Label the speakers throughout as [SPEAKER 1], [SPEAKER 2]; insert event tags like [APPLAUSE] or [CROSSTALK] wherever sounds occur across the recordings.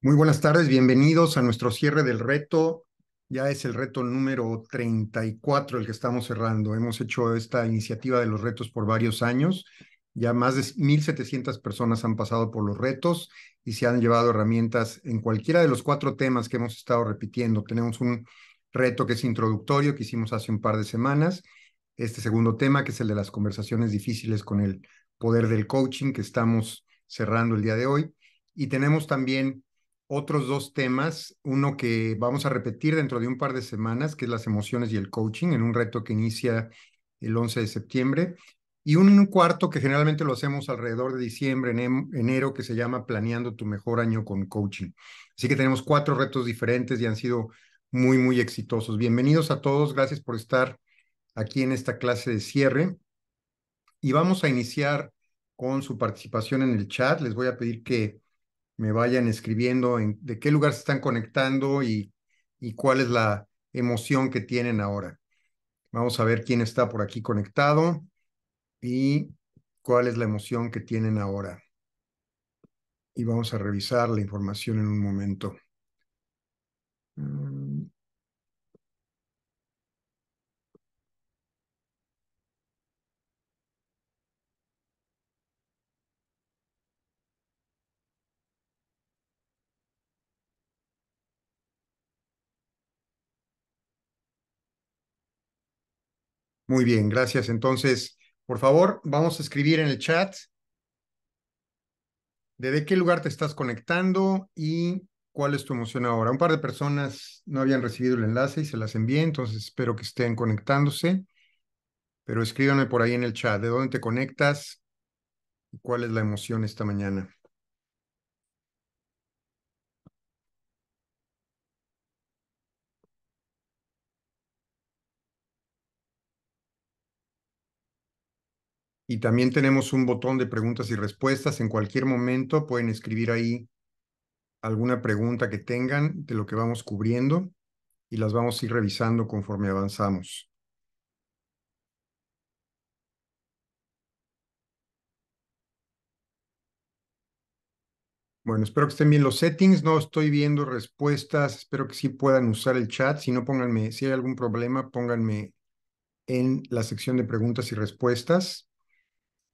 [SPEAKER 1] Muy buenas tardes, bienvenidos a nuestro cierre del reto. Ya es el reto número 34 el que estamos cerrando. Hemos hecho esta iniciativa de los retos por varios años. Ya más de 1.700 personas han pasado por los retos y se han llevado herramientas en cualquiera de los cuatro temas que hemos estado repitiendo. Tenemos un reto que es introductorio que hicimos hace un par de semanas. Este segundo tema, que es el de las conversaciones difíciles con el poder del coaching, que estamos cerrando el día de hoy. Y tenemos también otros dos temas, uno que vamos a repetir dentro de un par de semanas, que es las emociones y el coaching, en un reto que inicia el 11 de septiembre, y un cuarto que generalmente lo hacemos alrededor de diciembre, en enero, que se llama Planeando tu mejor año con coaching. Así que tenemos cuatro retos diferentes y han sido muy, muy exitosos. Bienvenidos a todos, gracias por estar aquí en esta clase de cierre. Y vamos a iniciar con su participación en el chat. Les voy a pedir que me vayan escribiendo de qué lugar se están conectando y, y cuál es la emoción que tienen ahora. Vamos a ver quién está por aquí conectado y cuál es la emoción que tienen ahora. Y vamos a revisar la información en un momento. Mm. Muy bien, gracias. Entonces, por favor, vamos a escribir en el chat desde qué lugar te estás conectando y cuál es tu emoción ahora. Un par de personas no habían recibido el enlace y se las envié, entonces espero que estén conectándose. Pero escríbanme por ahí en el chat de dónde te conectas y cuál es la emoción esta mañana. Y también tenemos un botón de preguntas y respuestas. En cualquier momento pueden escribir ahí alguna pregunta que tengan de lo que vamos cubriendo y las vamos a ir revisando conforme avanzamos. Bueno, espero que estén bien los settings. No estoy viendo respuestas. Espero que sí puedan usar el chat. Si no, pónganme, si hay algún problema, pónganme en la sección de preguntas y respuestas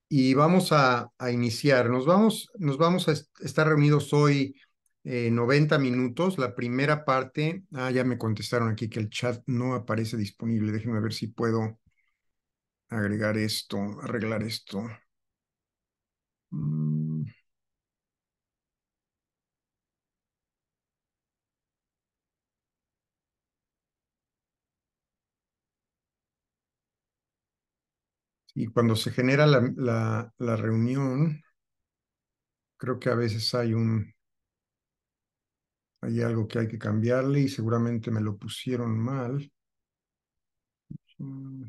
[SPEAKER 1] y vamos a, iniciar. Nos vamos, nos vamos a estar reunidos hoy 90 eh, minutos. La primera parte, ah, ya me contestaron aquí que el chat no aparece disponible. Déjenme ver si puedo agregar esto, arreglar esto.
[SPEAKER 2] Mm.
[SPEAKER 1] Y cuando se genera la, la, reunión, creo que a veces hay un, hay algo que hay que cambiarle y seguramente me lo pusieron mal. Mm.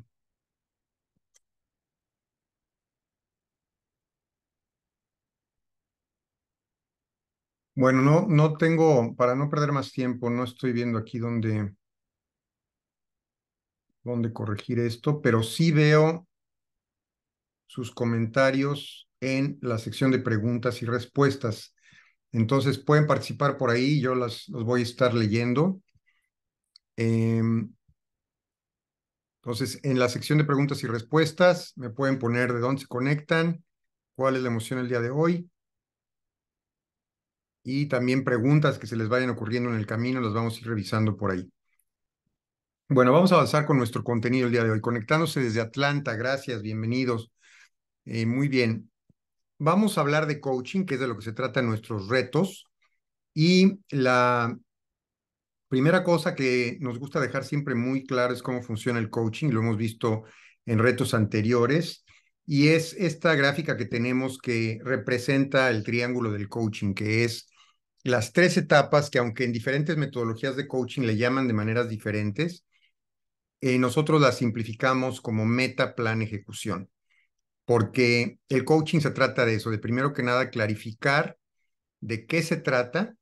[SPEAKER 1] Bueno, no, no tengo, para no perder más tiempo, no estoy viendo aquí dónde, dónde corregir esto, pero sí veo sus comentarios en la sección de preguntas y respuestas. Entonces pueden participar por ahí, yo las, los voy a estar leyendo. Em, entonces, en la sección de preguntas y respuestas, me pueden poner de dónde se conectan, cuál es la emoción el día de hoy. Y también preguntas que se les vayan ocurriendo en el camino, las vamos a ir revisando por ahí. Bueno, vamos a avanzar con nuestro contenido el día de hoy. Conectándose desde Atlanta, gracias, bienvenidos. Eh, muy bien. Vamos a hablar de coaching, que es de lo que se trata en nuestros retos. Y la primera cosa que nos gusta dejar siempre muy claro es cómo funciona el coaching. Lo hemos visto en retos anteriores. Y es esta gráfica que tenemos que representa el triángulo del coaching, que es las tres etapas que aunque en diferentes metodologías de coaching le llaman de maneras diferentes, eh, nosotros las simplificamos como meta, plan, ejecución porque el coaching se trata de eso, de primero que nada clarificar de qué se trata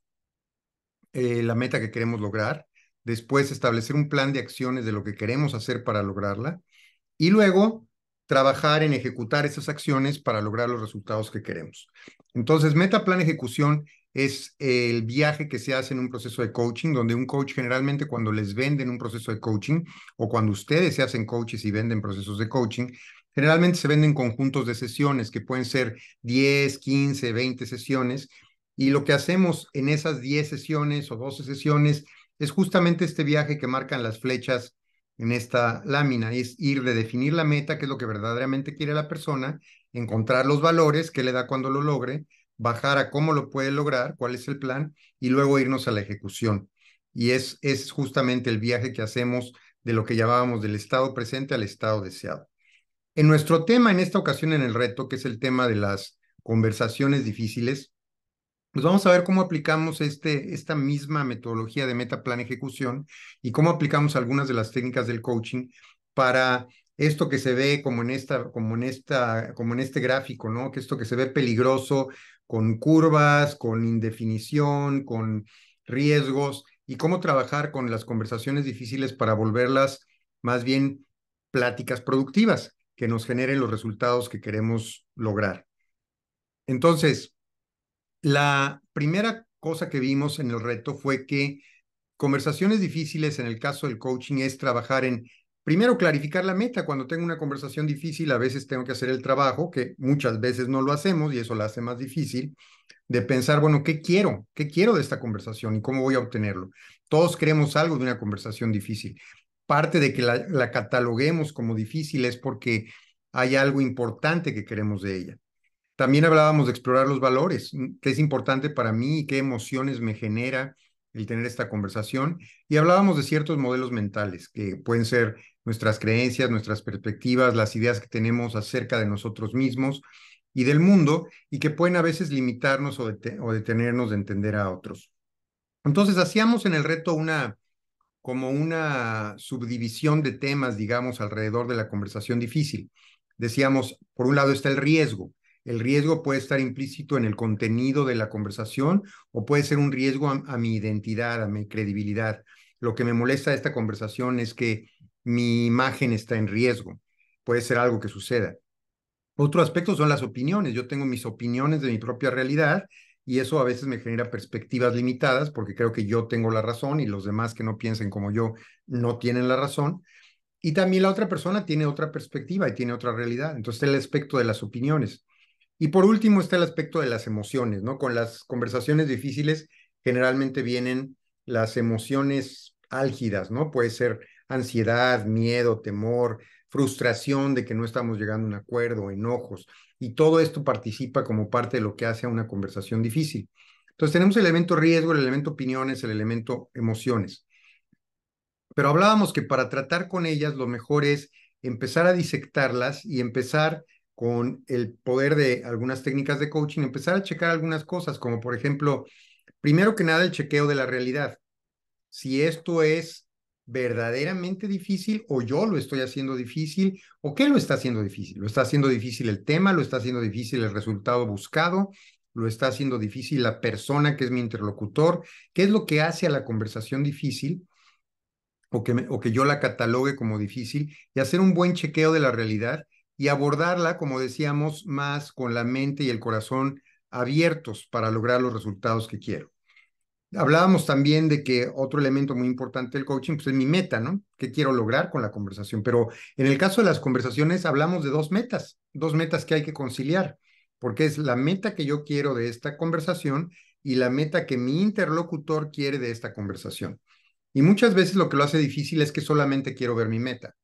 [SPEAKER 1] eh, la meta que queremos lograr, después establecer un plan de acciones de lo que queremos hacer para lograrla y luego trabajar en ejecutar esas acciones para lograr los resultados que queremos. Entonces, meta, plan, ejecución es el viaje que se hace en un proceso de coaching, donde un coach generalmente cuando les venden un proceso de coaching o cuando ustedes se hacen coaches y venden procesos de coaching, Generalmente se venden conjuntos de sesiones que pueden ser 10, 15, 20 sesiones y lo que hacemos en esas 10 sesiones o 12 sesiones es justamente este viaje que marcan las flechas en esta lámina, es ir de definir la meta, que es lo que verdaderamente quiere la persona, encontrar los valores que le da cuando lo logre, bajar a cómo lo puede lograr, cuál es el plan, y luego irnos a la ejecución. Y es, es justamente el viaje que hacemos de lo que llamábamos del estado presente al estado deseado. En nuestro tema, en esta ocasión en el reto, que es el tema de las conversaciones difíciles, pues vamos a ver cómo aplicamos este, esta misma metodología de meta plan ejecución y cómo aplicamos algunas de las técnicas del coaching para esto que se ve como en esta, como en esta, como en este gráfico, ¿no? Que esto que se ve peligroso, con curvas, con indefinición, con riesgos, y cómo trabajar con las conversaciones difíciles para volverlas más bien pláticas productivas que nos generen los resultados que queremos lograr. Entonces, la primera cosa que vimos en el reto fue que conversaciones difíciles en el caso del coaching es trabajar en, primero, clarificar la meta. Cuando tengo una conversación difícil, a veces tengo que hacer el trabajo, que muchas veces no lo hacemos y eso la hace más difícil, de pensar, bueno, ¿qué quiero? ¿Qué quiero de esta conversación y cómo voy a obtenerlo? Todos queremos algo de una conversación difícil parte de que la, cataloguemos como difícil es porque hay algo importante que queremos de ella. También hablábamos de explorar los valores, mm, qué es importante para mí, qué emociones me genera el tener esta conversación. Y hablábamos de ciertos modelos mentales, que pueden ser nuestras creencias, nuestras perspectivas, las ideas que tenemos acerca de nosotros mismos y del mundo, y que pueden a veces limitarnos o detenernos de entender a otros. Entonces, hacíamos en el reto una como una subdivisión de temas, digamos, alrededor de la conversación difícil. Decíamos, por un lado está el riesgo. El riesgo puede estar implícito en el contenido de la conversación o puede ser un riesgo a, mi identidad, a mi credibilidad. Lo que me molesta de esta conversación es que mi imagen está en riesgo. Puede ser algo que suceda. Otro aspecto son las opiniones. Yo tengo mis opiniones de mi propia realidad y eso a veces me genera perspectivas limitadas porque creo que yo tengo la razón y los demás que no piensen como yo no tienen la razón. Y también la otra persona tiene otra perspectiva y tiene otra realidad. Entonces está el aspecto de las opiniones. Y por último está el aspecto de las emociones, ¿no? Con las conversaciones difíciles generalmente vienen las emociones álgidas, ¿no? Puede ser ansiedad, miedo, temor, frustración de que no estamos llegando a un acuerdo, enojos, y todo esto participa como parte de lo que hace a una conversación difícil. Entonces tenemos el elemento riesgo, el elemento opiniones, el elemento emociones. Pero hablábamos que para tratar con ellas lo mejor es empezar a disectarlas y empezar con el poder de algunas técnicas de coaching, empezar a checar algunas cosas, como por ejemplo, primero que nada el chequeo de la realidad. Si esto es verdaderamente difícil o yo lo estoy haciendo difícil o qué lo está haciendo difícil. Lo está haciendo difícil el tema, lo está haciendo difícil el resultado buscado, lo está haciendo difícil la persona que es mi interlocutor, qué es lo que hace a la conversación difícil o que, o que yo la catalogue como difícil y hacer un buen chequeo de la realidad y abordarla, como decíamos, más con la mente y el corazón abiertos para lograr los resultados que quiero. Hablábamos también de que otro elemento muy importante del coaching pues, es mi meta, ¿no? ¿Qué quiero lograr con la conversación? Pero en el caso de las conversaciones hablamos de dos metas, dos metas que hay que conciliar, porque es la meta que yo quiero de esta conversación y la meta que mi interlocutor quiere de esta conversación. Y muchas veces lo que lo hace difícil es que solamente quiero ver mi meta,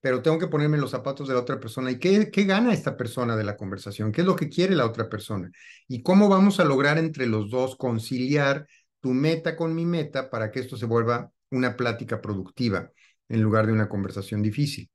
[SPEAKER 1] pero tengo que ponerme en los zapatos de la otra persona. ¿Y qué, qué gana esta persona de la conversación? ¿Qué es lo que quiere la otra persona? ¿Y cómo vamos a lograr entre los dos conciliar tu meta con mi meta para que esto se vuelva una plática productiva en lugar de una conversación difícil.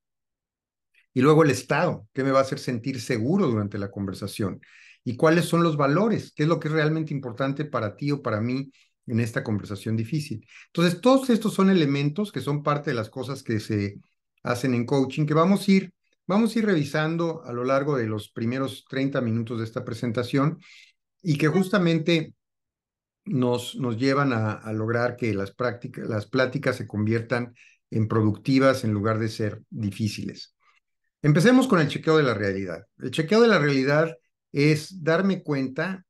[SPEAKER 1] Y luego el Estado, ¿qué me va a hacer sentir seguro durante la conversación? ¿Y cuáles son los valores? ¿Qué es lo que es realmente importante para ti o para mí en esta conversación difícil? Entonces, todos estos son elementos que son parte de las cosas que se hacen en coaching, que vamos a ir, vamos a ir revisando a lo largo de los primeros 30 minutos de esta presentación y que justamente nos, llevan a, lograr que las, prácticas, las pláticas se conviertan en productivas en lugar de ser difíciles. Empecemos con el chequeo de la realidad. El chequeo de la realidad es darme cuenta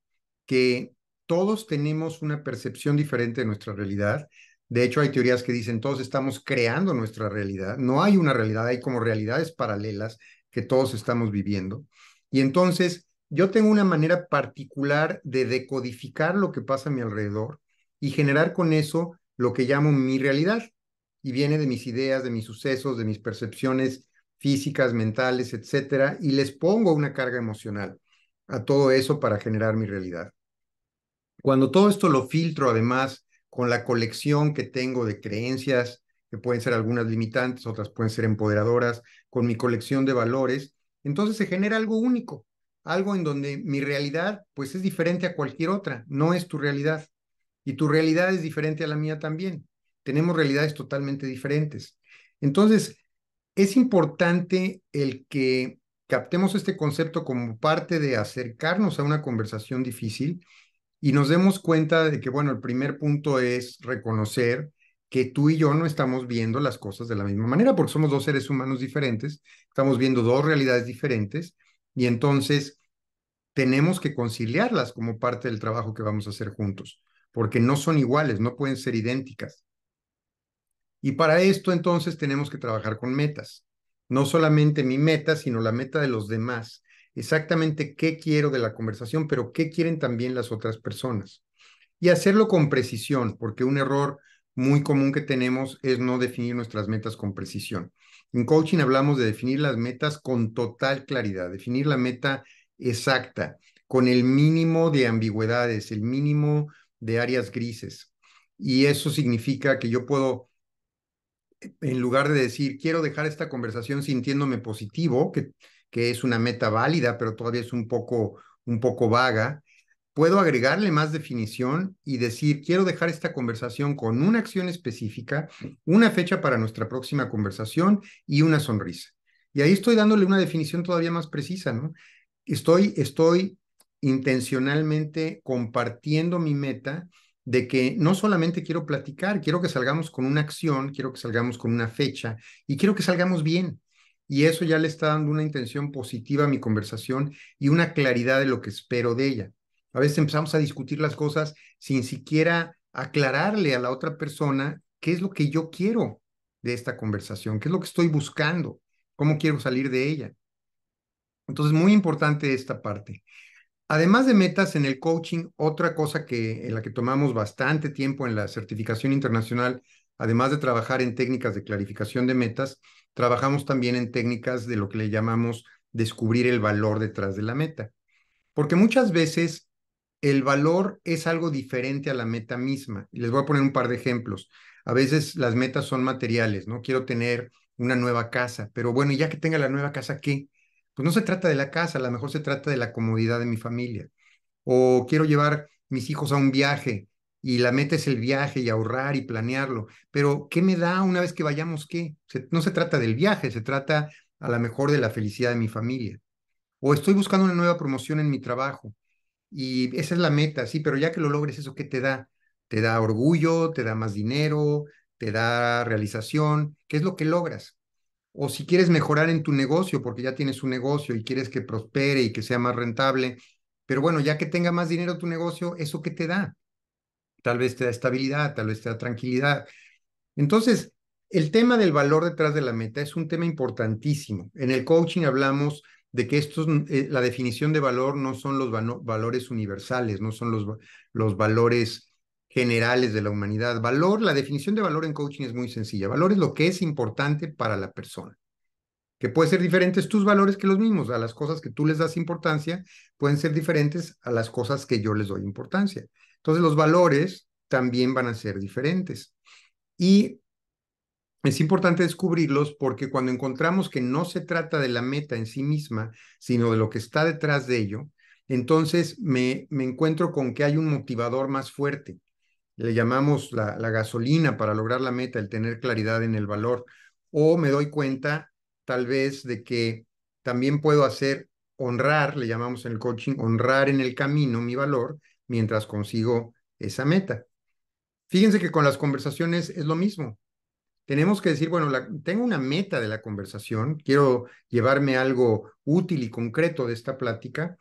[SPEAKER 1] que todos tenemos una percepción diferente de nuestra realidad. De hecho, hay teorías que dicen todos estamos creando nuestra realidad. No hay una realidad, hay como realidades paralelas que todos estamos viviendo. Y entonces, yo tengo una manera particular de decodificar lo que pasa a mi alrededor y generar con eso lo que llamo mi realidad. Y viene de mis ideas, de mis sucesos, de mis percepciones físicas, mentales, etcétera, y les pongo una carga emocional a todo eso para generar mi realidad. Cuando todo esto lo filtro, además, con la colección que tengo de creencias, que pueden ser algunas limitantes, otras pueden ser empoderadoras, con mi colección de valores, entonces se genera algo único, algo en donde mi realidad pues es diferente a cualquier otra, no es tu realidad. Y tu realidad es diferente a la mía también. Tenemos realidades totalmente diferentes. Entonces, es importante el que captemos este concepto como parte de acercarnos a una conversación difícil y nos demos cuenta de que, bueno, el primer punto es reconocer que tú y yo no estamos viendo las cosas de la misma manera porque somos dos seres humanos diferentes, estamos viendo dos realidades diferentes y entonces tenemos que conciliarlas como parte del trabajo que vamos a hacer juntos, porque no son iguales, no pueden ser idénticas. Y para esto entonces tenemos que trabajar con metas, no solamente mi meta, sino la meta de los demás, exactamente qué quiero de la conversación, pero qué quieren también las otras personas. Y hacerlo con precisión, porque un error muy común que tenemos es no definir nuestras metas con precisión. En coaching hablamos de definir las metas con total claridad, definir la meta exacta, con el mínimo de ambigüedades, el mínimo de áreas grises. Y eso significa que yo puedo, en lugar de decir, quiero dejar esta conversación sintiéndome positivo, que, que es una meta válida, pero todavía es un poco, un poco vaga, puedo agregarle más definición y decir, quiero dejar esta conversación con una acción específica, una fecha para nuestra próxima conversación y una sonrisa. Y ahí estoy dándole una definición todavía más precisa, ¿no? Estoy, estoy intencionalmente compartiendo mi meta de que no solamente quiero platicar, quiero que salgamos con una acción, quiero que salgamos con una fecha y quiero que salgamos bien. Y eso ya le está dando una intención positiva a mi conversación y una claridad de lo que espero de ella. A veces empezamos a discutir las cosas sin siquiera aclararle a la otra persona qué es lo que yo quiero de esta conversación, qué es lo que estoy buscando, cómo quiero salir de ella. Entonces, muy importante esta parte. Además de metas en el coaching, otra cosa que en la que tomamos bastante tiempo en la certificación internacional, además de trabajar en técnicas de clarificación de metas, trabajamos también en técnicas de lo que le llamamos descubrir el valor detrás de la meta. Porque muchas veces el valor es algo diferente a la meta misma. les voy a poner un par de ejemplos. A veces las metas son materiales, ¿no? Quiero tener una nueva casa, pero bueno, ya que tenga la nueva casa, ¿qué? Pues no se trata de la casa, a lo mejor se trata de la comodidad de mi familia. O quiero llevar mis hijos a un viaje y la meta es el viaje y ahorrar y planearlo, pero ¿qué me da una vez que vayamos qué? no se trata del viaje, se trata a lo mejor de la felicidad de mi familia. O estoy buscando una nueva promoción en mi trabajo y esa es la meta, sí, pero ya que lo logres, ¿eso qué te da? Te da orgullo, te da más dinero, te da realización, ¿qué es lo que logras? O si quieres mejorar en tu negocio, porque ya tienes un negocio y quieres que prospere y que sea más rentable, pero bueno, ya que tenga más dinero tu negocio, ¿eso qué te da? Tal vez te da estabilidad, tal vez te da tranquilidad. Entonces, el tema del valor detrás de la meta es un tema importantísimo. En el coaching hablamos de que estos, mm, eh, la definición de valor no son los valores universales, no son los, los valores generales de la humanidad. Valor, la definición de valor en coaching es muy sencilla. Valor es lo que es importante para la persona, que puede ser diferentes tus valores que los mismos. A las cosas que tú les das importancia pueden ser diferentes a las cosas que yo les doy importancia. Entonces los valores también van a ser diferentes. Y es importante descubrirlos porque cuando encontramos que no se trata de la meta en sí misma, sino de lo que está detrás de ello, entonces me, me encuentro con que hay un motivador más fuerte. Le llamamos la, la gasolina para lograr la meta, el tener claridad en el valor. O me doy cuenta tal vez de que también puedo hacer honrar, le llamamos en el coaching, honrar en el camino mi valor mientras consigo esa meta. Fíjense que con las conversaciones es lo mismo tenemos que decir, bueno, tengo una meta de la conversación, quiero llevarme algo útil y concreto de esta plática,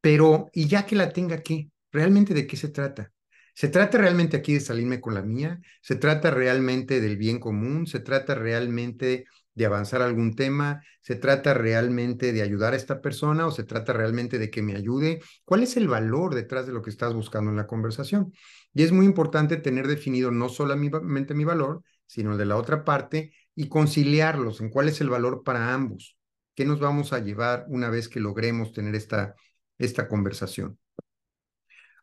[SPEAKER 1] pero, y ya que la tenga, ¿qué? ¿Realmente de qué se trata? ¿Se trata realmente aquí de salirme con la mía? ¿Se trata realmente del bien común? ¿Se trata realmente de avanzar algún tema? ¿Se trata realmente de ayudar a esta persona o se trata realmente de que me ayude? ¿Cuál es el valor detrás de lo que estás buscando en la conversación? Y es muy importante tener definido no solamente mi valor, sino el de la otra parte, y conciliarlos en cuál es el valor para ambos. ¿Qué nos vamos a llevar una vez que logremos tener esta, esta conversación?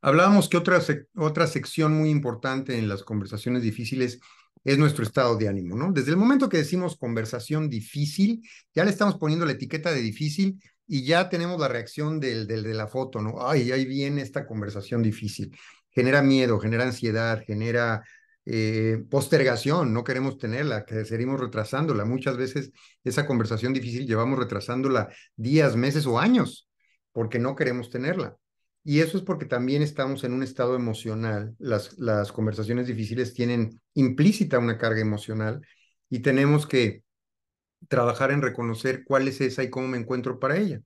[SPEAKER 1] Hablábamos que otra, otra sección muy importante en las conversaciones difíciles es nuestro estado de ánimo, ¿no? Desde el momento que decimos conversación difícil, ya le estamos poniendo la etiqueta de difícil y ya tenemos la reacción del, del de la foto, ¿no? Ay, ahí viene esta conversación difícil. Genera miedo, genera ansiedad, genera eh, postergación, no queremos tenerla, que seguimos retrasándola. Muchas veces esa conversación difícil llevamos retrasándola días, meses o años porque no queremos tenerla. Y eso es porque también estamos en un estado emocional. Las, las conversaciones difíciles tienen implícita una carga emocional y tenemos que trabajar en reconocer cuál es esa y cómo me encuentro para ella.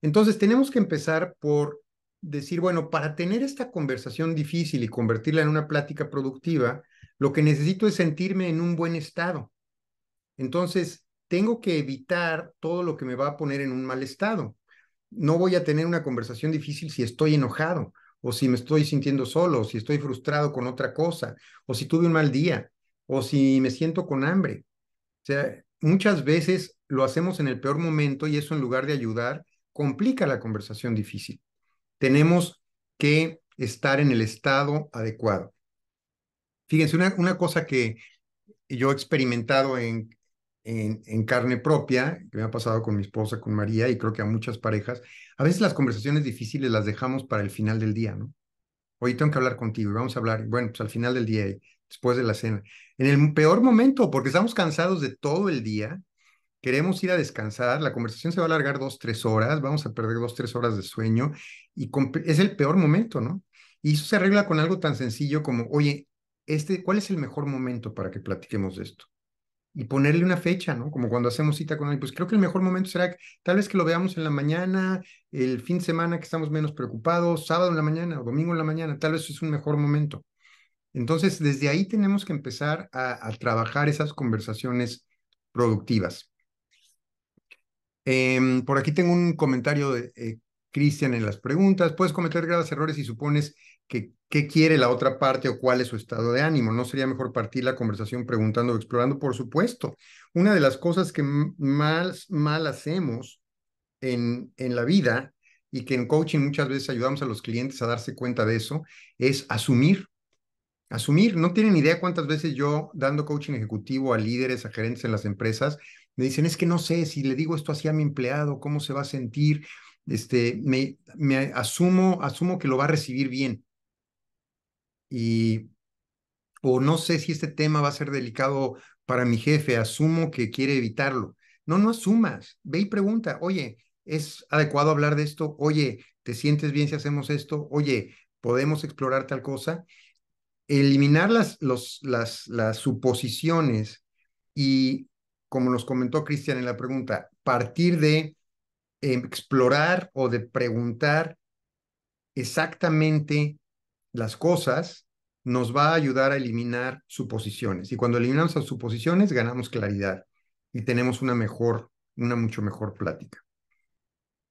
[SPEAKER 1] Entonces tenemos que empezar por decir, bueno, para tener esta conversación difícil y convertirla en una plática productiva, lo que necesito es sentirme en un buen estado. Entonces, tengo que evitar todo lo que me va a poner en un mal estado. No voy a tener una conversación difícil si estoy enojado o si me estoy sintiendo solo, o si estoy frustrado con otra cosa, o si tuve un mal día, o si me siento con hambre. O sea, muchas veces lo hacemos en el peor momento y eso en lugar de ayudar, complica la conversación difícil. Tenemos que estar en el estado adecuado. Fíjense, una, una cosa que yo he experimentado en, en, en, carne propia, que me ha pasado con mi esposa, con María, y creo que a muchas parejas, a veces las conversaciones difíciles las dejamos para el final del día, ¿no? Hoy tengo que hablar contigo y vamos a hablar, bueno, pues al final del día, después de la cena. En el peor momento, porque estamos cansados de todo el día, queremos ir a descansar, la conversación se va a alargar dos, tres horas, vamos a perder dos, tres horas de sueño, y es el peor momento, ¿no? Y eso se arregla con algo tan sencillo como, oye, este, ¿cuál es el mejor momento para que platiquemos de esto? Y ponerle una fecha, ¿no? Como cuando hacemos cita con alguien, pues creo que el mejor momento será tal vez que lo veamos en la mañana, el fin de semana que estamos menos preocupados, sábado en la mañana o domingo en la mañana, tal vez es un mejor momento. Entonces, desde ahí tenemos que empezar a, trabajar esas conversaciones productivas. Em, por aquí tengo un comentario de eh, Cristian en las preguntas. Puedes cometer graves errores si supones qué quiere la otra parte o cuál es su estado de ánimo. ¿No sería mejor partir la conversación preguntando o explorando? Por supuesto. Una de las cosas que más mal hacemos en, en la vida y que en coaching muchas veces ayudamos a los clientes a darse cuenta de eso es asumir. Asumir. No tienen idea cuántas veces yo dando coaching ejecutivo a líderes, a gerentes en las empresas, me dicen, es que no sé si le digo esto así a mi empleado, cómo se va a sentir. Este, me, me asumo, asumo que lo va a recibir bien y o no sé si este tema va a ser delicado para mi jefe, asumo que quiere evitarlo. No, no asumas, ve y pregunta, oye, ¿es adecuado hablar de esto? Oye, ¿te sientes bien si hacemos esto? Oye, ¿podemos explorar tal cosa? Eliminar las, los, las, las suposiciones y, como nos comentó Cristian en la pregunta, partir de em, explorar o de preguntar exactamente las cosas nos va a ayudar a eliminar suposiciones. Y cuando eliminamos las suposiciones, ganamos claridad y tenemos una mejor, una mucho mejor plática.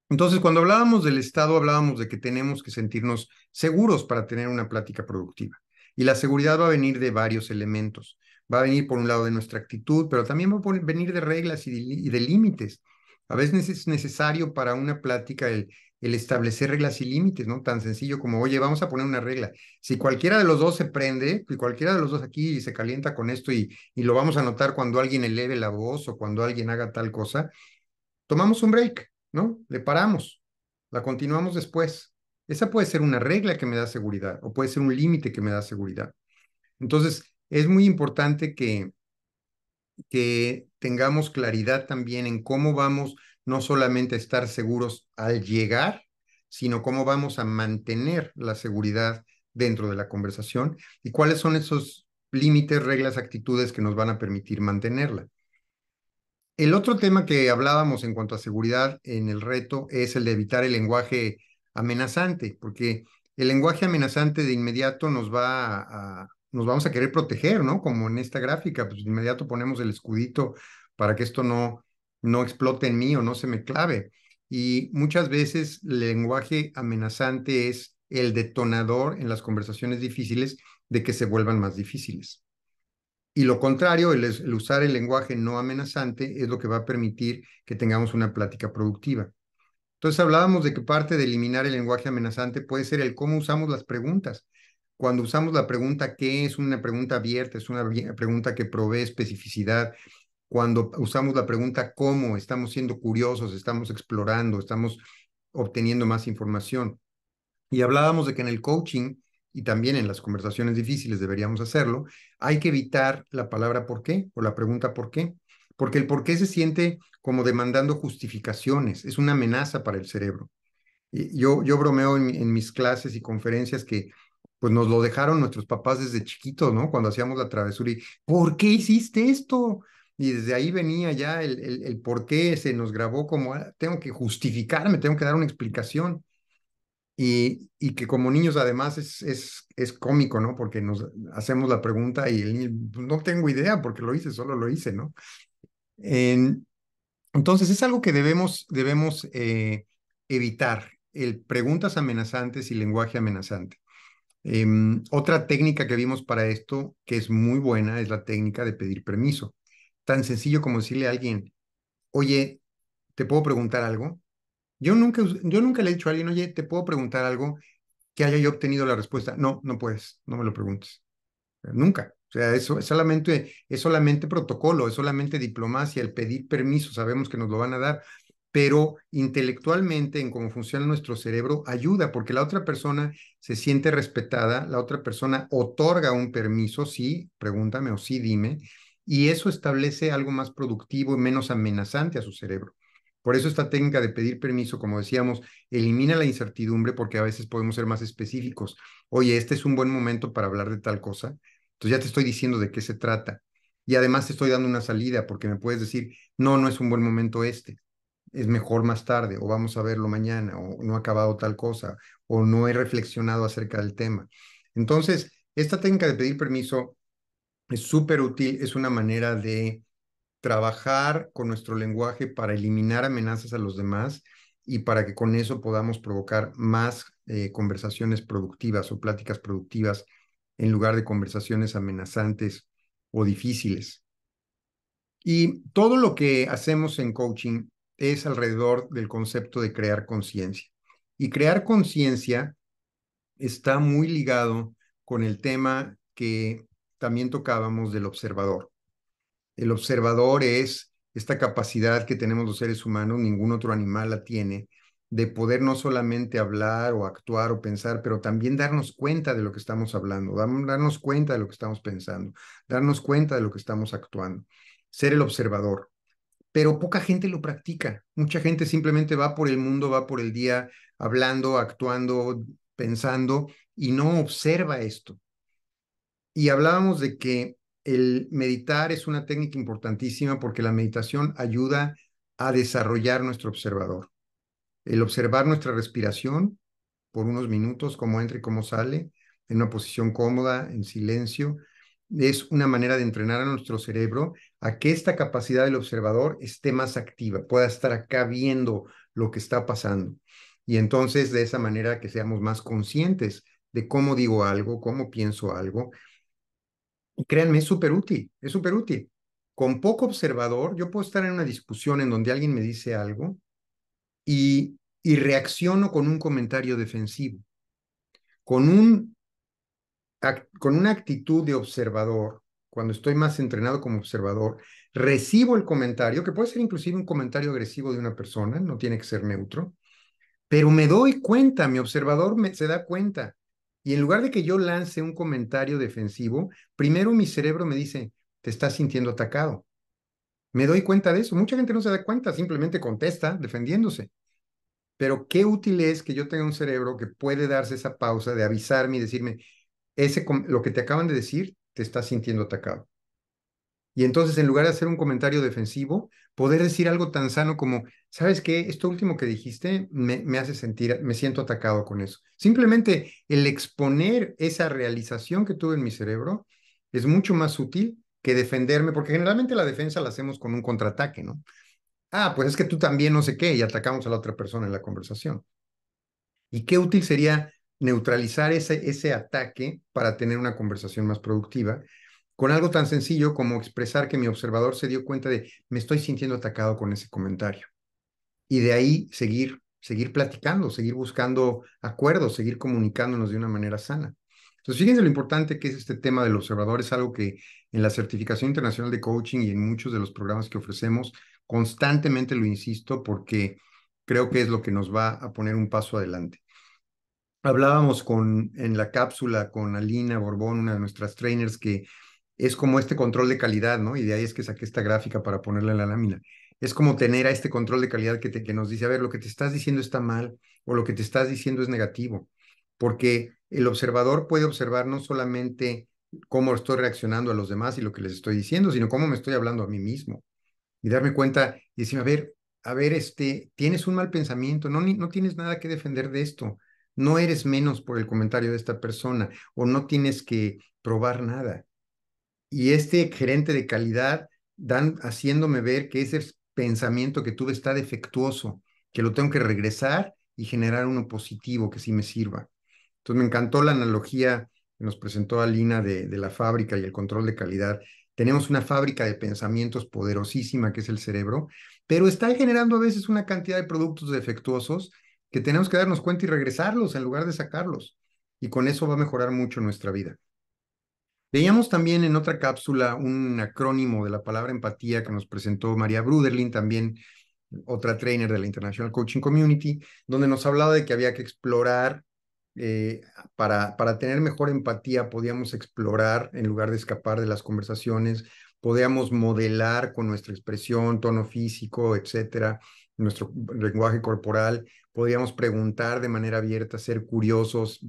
[SPEAKER 1] Entonces, cuando hablábamos del Estado, hablábamos de que tenemos que sentirnos seguros para tener una plática productiva. Y la seguridad va a venir de varios elementos. Va a venir, por un lado, de nuestra actitud, pero también va a venir de reglas y de, límites. A veces es necesario para una plática el el establecer reglas y límites, ¿no? Tan sencillo como, oye, vamos a poner una regla. Si cualquiera de los dos se prende, y cualquiera de los dos aquí se calienta con esto y, y lo vamos a notar cuando alguien eleve la voz o cuando alguien haga tal cosa, tomamos un break, ¿no? Le paramos, la continuamos después. Esa puede ser una regla que me da seguridad o puede ser un límite que me da seguridad. Entonces, es muy importante que, que tengamos claridad también en cómo vamos no solamente estar seguros al llegar, sino cómo vamos a mantener la seguridad dentro de la conversación y cuáles son esos límites, reglas, actitudes que nos van a permitir mantenerla. El otro tema que hablábamos en cuanto a seguridad en el reto es el de evitar el lenguaje amenazante, porque el lenguaje amenazante de inmediato nos va a, nos vamos a querer proteger, ¿no? Como en esta gráfica, pues de inmediato ponemos el escudito para que esto no, no explote en mí o no se me clave. Y muchas veces el lenguaje amenazante es el detonador en las conversaciones difíciles de que se vuelvan más difíciles. Y lo contrario, el, usar el lenguaje no amenazante es lo que va a permitir que tengamos una plática productiva. Entonces hablábamos de que parte de eliminar el lenguaje amenazante puede ser el cómo usamos las preguntas. Cuando usamos la pregunta qué es una pregunta abierta, es una pregunta que provee especificidad, cuando usamos la pregunta cómo, estamos siendo curiosos, estamos explorando, estamos obteniendo más información. Y hablábamos de que en el coaching y también en las conversaciones difíciles deberíamos hacerlo, hay que evitar la palabra por qué o la pregunta por qué, porque el por qué se siente como demandando justificaciones, es una amenaza para el cerebro. Yo, yo bromeo en, en mis clases y conferencias que pues nos lo dejaron nuestros papás desde chiquitos, ¿no? Cuando hacíamos la travesura y, ¿por qué hiciste esto? y desde ahí venía ya el, por qué se nos grabó como, ah, tengo que justificarme, tengo que dar una explicación. Y, y que como niños además es, es, es cómico, ¿no? Porque nos hacemos la pregunta y el niño, pues, no tengo idea porque lo hice, solo lo hice, ¿no? entonces es algo que debemos, debemos eh, evitar, el preguntas amenazantes y lenguaje amenazante. Em, otra técnica que vimos para esto, que es muy buena, es la técnica de pedir permiso tan sencillo como decirle a alguien, oye, ¿te puedo preguntar algo? Yo nunca, yo nunca le he dicho a alguien, oye, ¿te puedo preguntar algo? Que haya yo obtenido la respuesta. No, no puedes, no me lo preguntes. Nunca. O sea, eso es solamente, es solamente protocolo, es solamente diplomacia, el pedir permiso, sabemos que nos lo van a dar, pero intelectualmente, en cómo funciona nuestro cerebro, ayuda, porque la otra persona se siente respetada, la otra persona otorga un permiso, sí, pregúntame o sí, dime, y eso establece algo más productivo y menos amenazante a su cerebro. Por eso esta técnica de pedir permiso, como decíamos, elimina la incertidumbre porque a veces podemos ser más específicos. Oye, este es un buen momento para hablar de tal cosa. Entonces ya te estoy diciendo de qué se trata. Y además te estoy dando una salida porque me puedes decir, no, no es un buen momento este. Es mejor más tarde o vamos a verlo mañana o no ha acabado tal cosa o no he reflexionado acerca del tema. Entonces, esta técnica de pedir permiso es súper útil, es una manera de trabajar con nuestro lenguaje para eliminar amenazas a los demás y para que con eso podamos provocar más eh, conversaciones productivas o pláticas productivas en lugar de conversaciones amenazantes o difíciles. Y todo lo que hacemos en coaching es alrededor del concepto de crear conciencia. Y crear conciencia está muy ligado con el tema que también tocábamos del observador. El observador es esta capacidad que tenemos los seres humanos, ningún otro animal la tiene, de poder no solamente hablar o actuar o pensar, pero también darnos cuenta de lo que estamos hablando, darnos cuenta de lo que estamos pensando, darnos cuenta de lo que estamos actuando, ser el observador. Pero poca gente lo practica. Mucha gente simplemente va por el mundo, va por el día hablando, actuando, pensando y no observa esto. Y hablábamos de que el meditar es una técnica importantísima porque la meditación ayuda a desarrollar nuestro observador. El observar nuestra respiración por unos minutos, cómo entra y cómo sale, en una posición cómoda, en silencio, es una manera de entrenar a nuestro cerebro a que esta capacidad del observador esté más activa, pueda estar acá viendo lo que está pasando. Y entonces de esa manera que seamos más conscientes de cómo digo algo, cómo pienso algo, créanme, es súper útil, es súper útil. Con poco observador, yo puedo estar en una discusión en donde alguien me dice algo y, y reacciono con un comentario defensivo, con, un, con una actitud de observador cuando estoy más entrenado como observador, recibo el comentario, que puede ser inclusive un comentario agresivo de una persona, no tiene que ser neutro, pero me doy cuenta, mi observador me, se da cuenta y en lugar de que yo lance un comentario defensivo, primero mi cerebro me dice, te estás sintiendo atacado. Me doy cuenta de eso. Mucha gente no se da cuenta, simplemente contesta defendiéndose. Pero qué útil es que yo tenga un cerebro que puede darse esa pausa de avisarme y decirme, ese, lo que te acaban de decir, te estás sintiendo atacado. Y entonces, en lugar de hacer un comentario defensivo, poder decir algo tan sano como, ¿sabes qué? Esto último que dijiste me, hace sentir, me siento atacado con eso. Simplemente el exponer esa realización que tuve en mi cerebro es mucho más útil que defenderme, porque generalmente la defensa la hacemos con un contraataque, ¿no? Ah, pues es que tú también no sé qué y atacamos a la otra persona en la conversación. ¿Y qué útil sería neutralizar ese, ese ataque para tener una conversación más productiva con algo tan sencillo como expresar que mi observador se dio cuenta de me estoy sintiendo atacado con ese comentario. Y de ahí seguir, seguir platicando, seguir buscando acuerdos, seguir comunicándonos de una manera sana. Entonces, fíjense lo importante que es este tema del observador, es algo que en la certificación internacional de coaching y en muchos de los programas que ofrecemos, constantemente lo insisto porque creo que es lo que nos va a poner un paso adelante. Hablábamos con, en la cápsula con Alina Borbón, una de nuestras trainers, que es como este control de calidad, ¿no? Y de ahí es que saqué esta gráfica para ponerla en la lámina. Es como tener a este control de calidad que, te, nos dice, a ver, lo que te estás diciendo está mal o lo que te estás diciendo es negativo, porque el observador puede observar no solamente cómo estoy reaccionando a los demás y lo que les estoy diciendo, sino cómo me estoy hablando a mí mismo. Y darme cuenta y decirme, a ver, a ver, este, tienes un mal pensamiento, no, no tienes nada que defender de esto, no eres menos por el comentario de esta persona o no tienes que probar nada y este gerente de calidad dan haciéndome ver que ese pensamiento que tuve está defectuoso, que lo tengo que regresar y generar uno positivo que sí me sirva. Entonces me encantó la analogía que nos presentó Alina de, de la fábrica y el control de calidad. Tenemos una fábrica de pensamientos poderosísima que es el cerebro, pero está generando a veces una cantidad de productos defectuosos que tenemos que darnos cuenta y regresarlos en lugar de sacarlos. Y con eso va a mejorar mucho nuestra vida. Veíamos también en otra cápsula un acrónimo de la palabra empatía que nos presentó María Bruderlin, también otra trainer de la International Coaching Community, donde nos hablaba de que había que explorar, eh, para, para tener mejor empatía, podíamos explorar en lugar de escapar de las conversaciones, podíamos modelar con nuestra expresión, tono físico, etcétera, nuestro lenguaje corporal, podíamos preguntar de manera abierta, ser curiosos,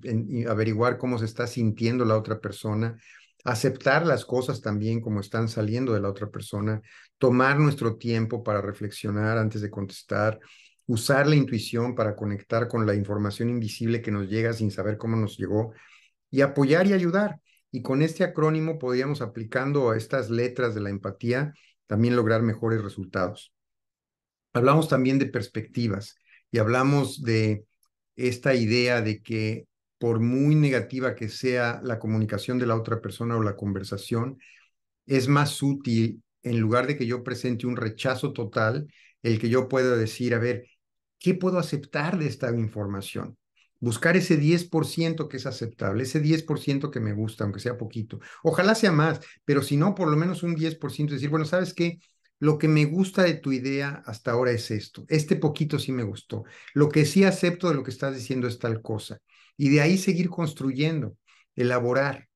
[SPEAKER 1] averiguar cómo se está sintiendo la otra persona aceptar las cosas también como están saliendo de la otra persona, tomar nuestro tiempo para reflexionar antes de contestar, usar la intuición para conectar con la información invisible que nos llega sin saber cómo nos llegó y apoyar y ayudar. Y con este acrónimo podríamos, aplicando a estas letras de la empatía, también lograr mejores resultados. Hablamos también de perspectivas y hablamos de esta idea de que por muy negativa que sea la comunicación de la otra persona o la conversación, es más útil, en lugar de que yo presente un rechazo total, el que yo pueda decir, a ver, ¿qué puedo aceptar de esta información? Buscar ese 10% que es aceptable, ese 10% que me gusta, aunque sea poquito. Ojalá sea más, pero si no, por lo menos un 10%, decir, bueno, ¿sabes qué? Lo que me gusta de tu idea hasta ahora es esto. Este poquito sí me gustó. Lo que sí acepto de lo que estás diciendo es tal cosa y de ahí seguir construyendo, elaborar,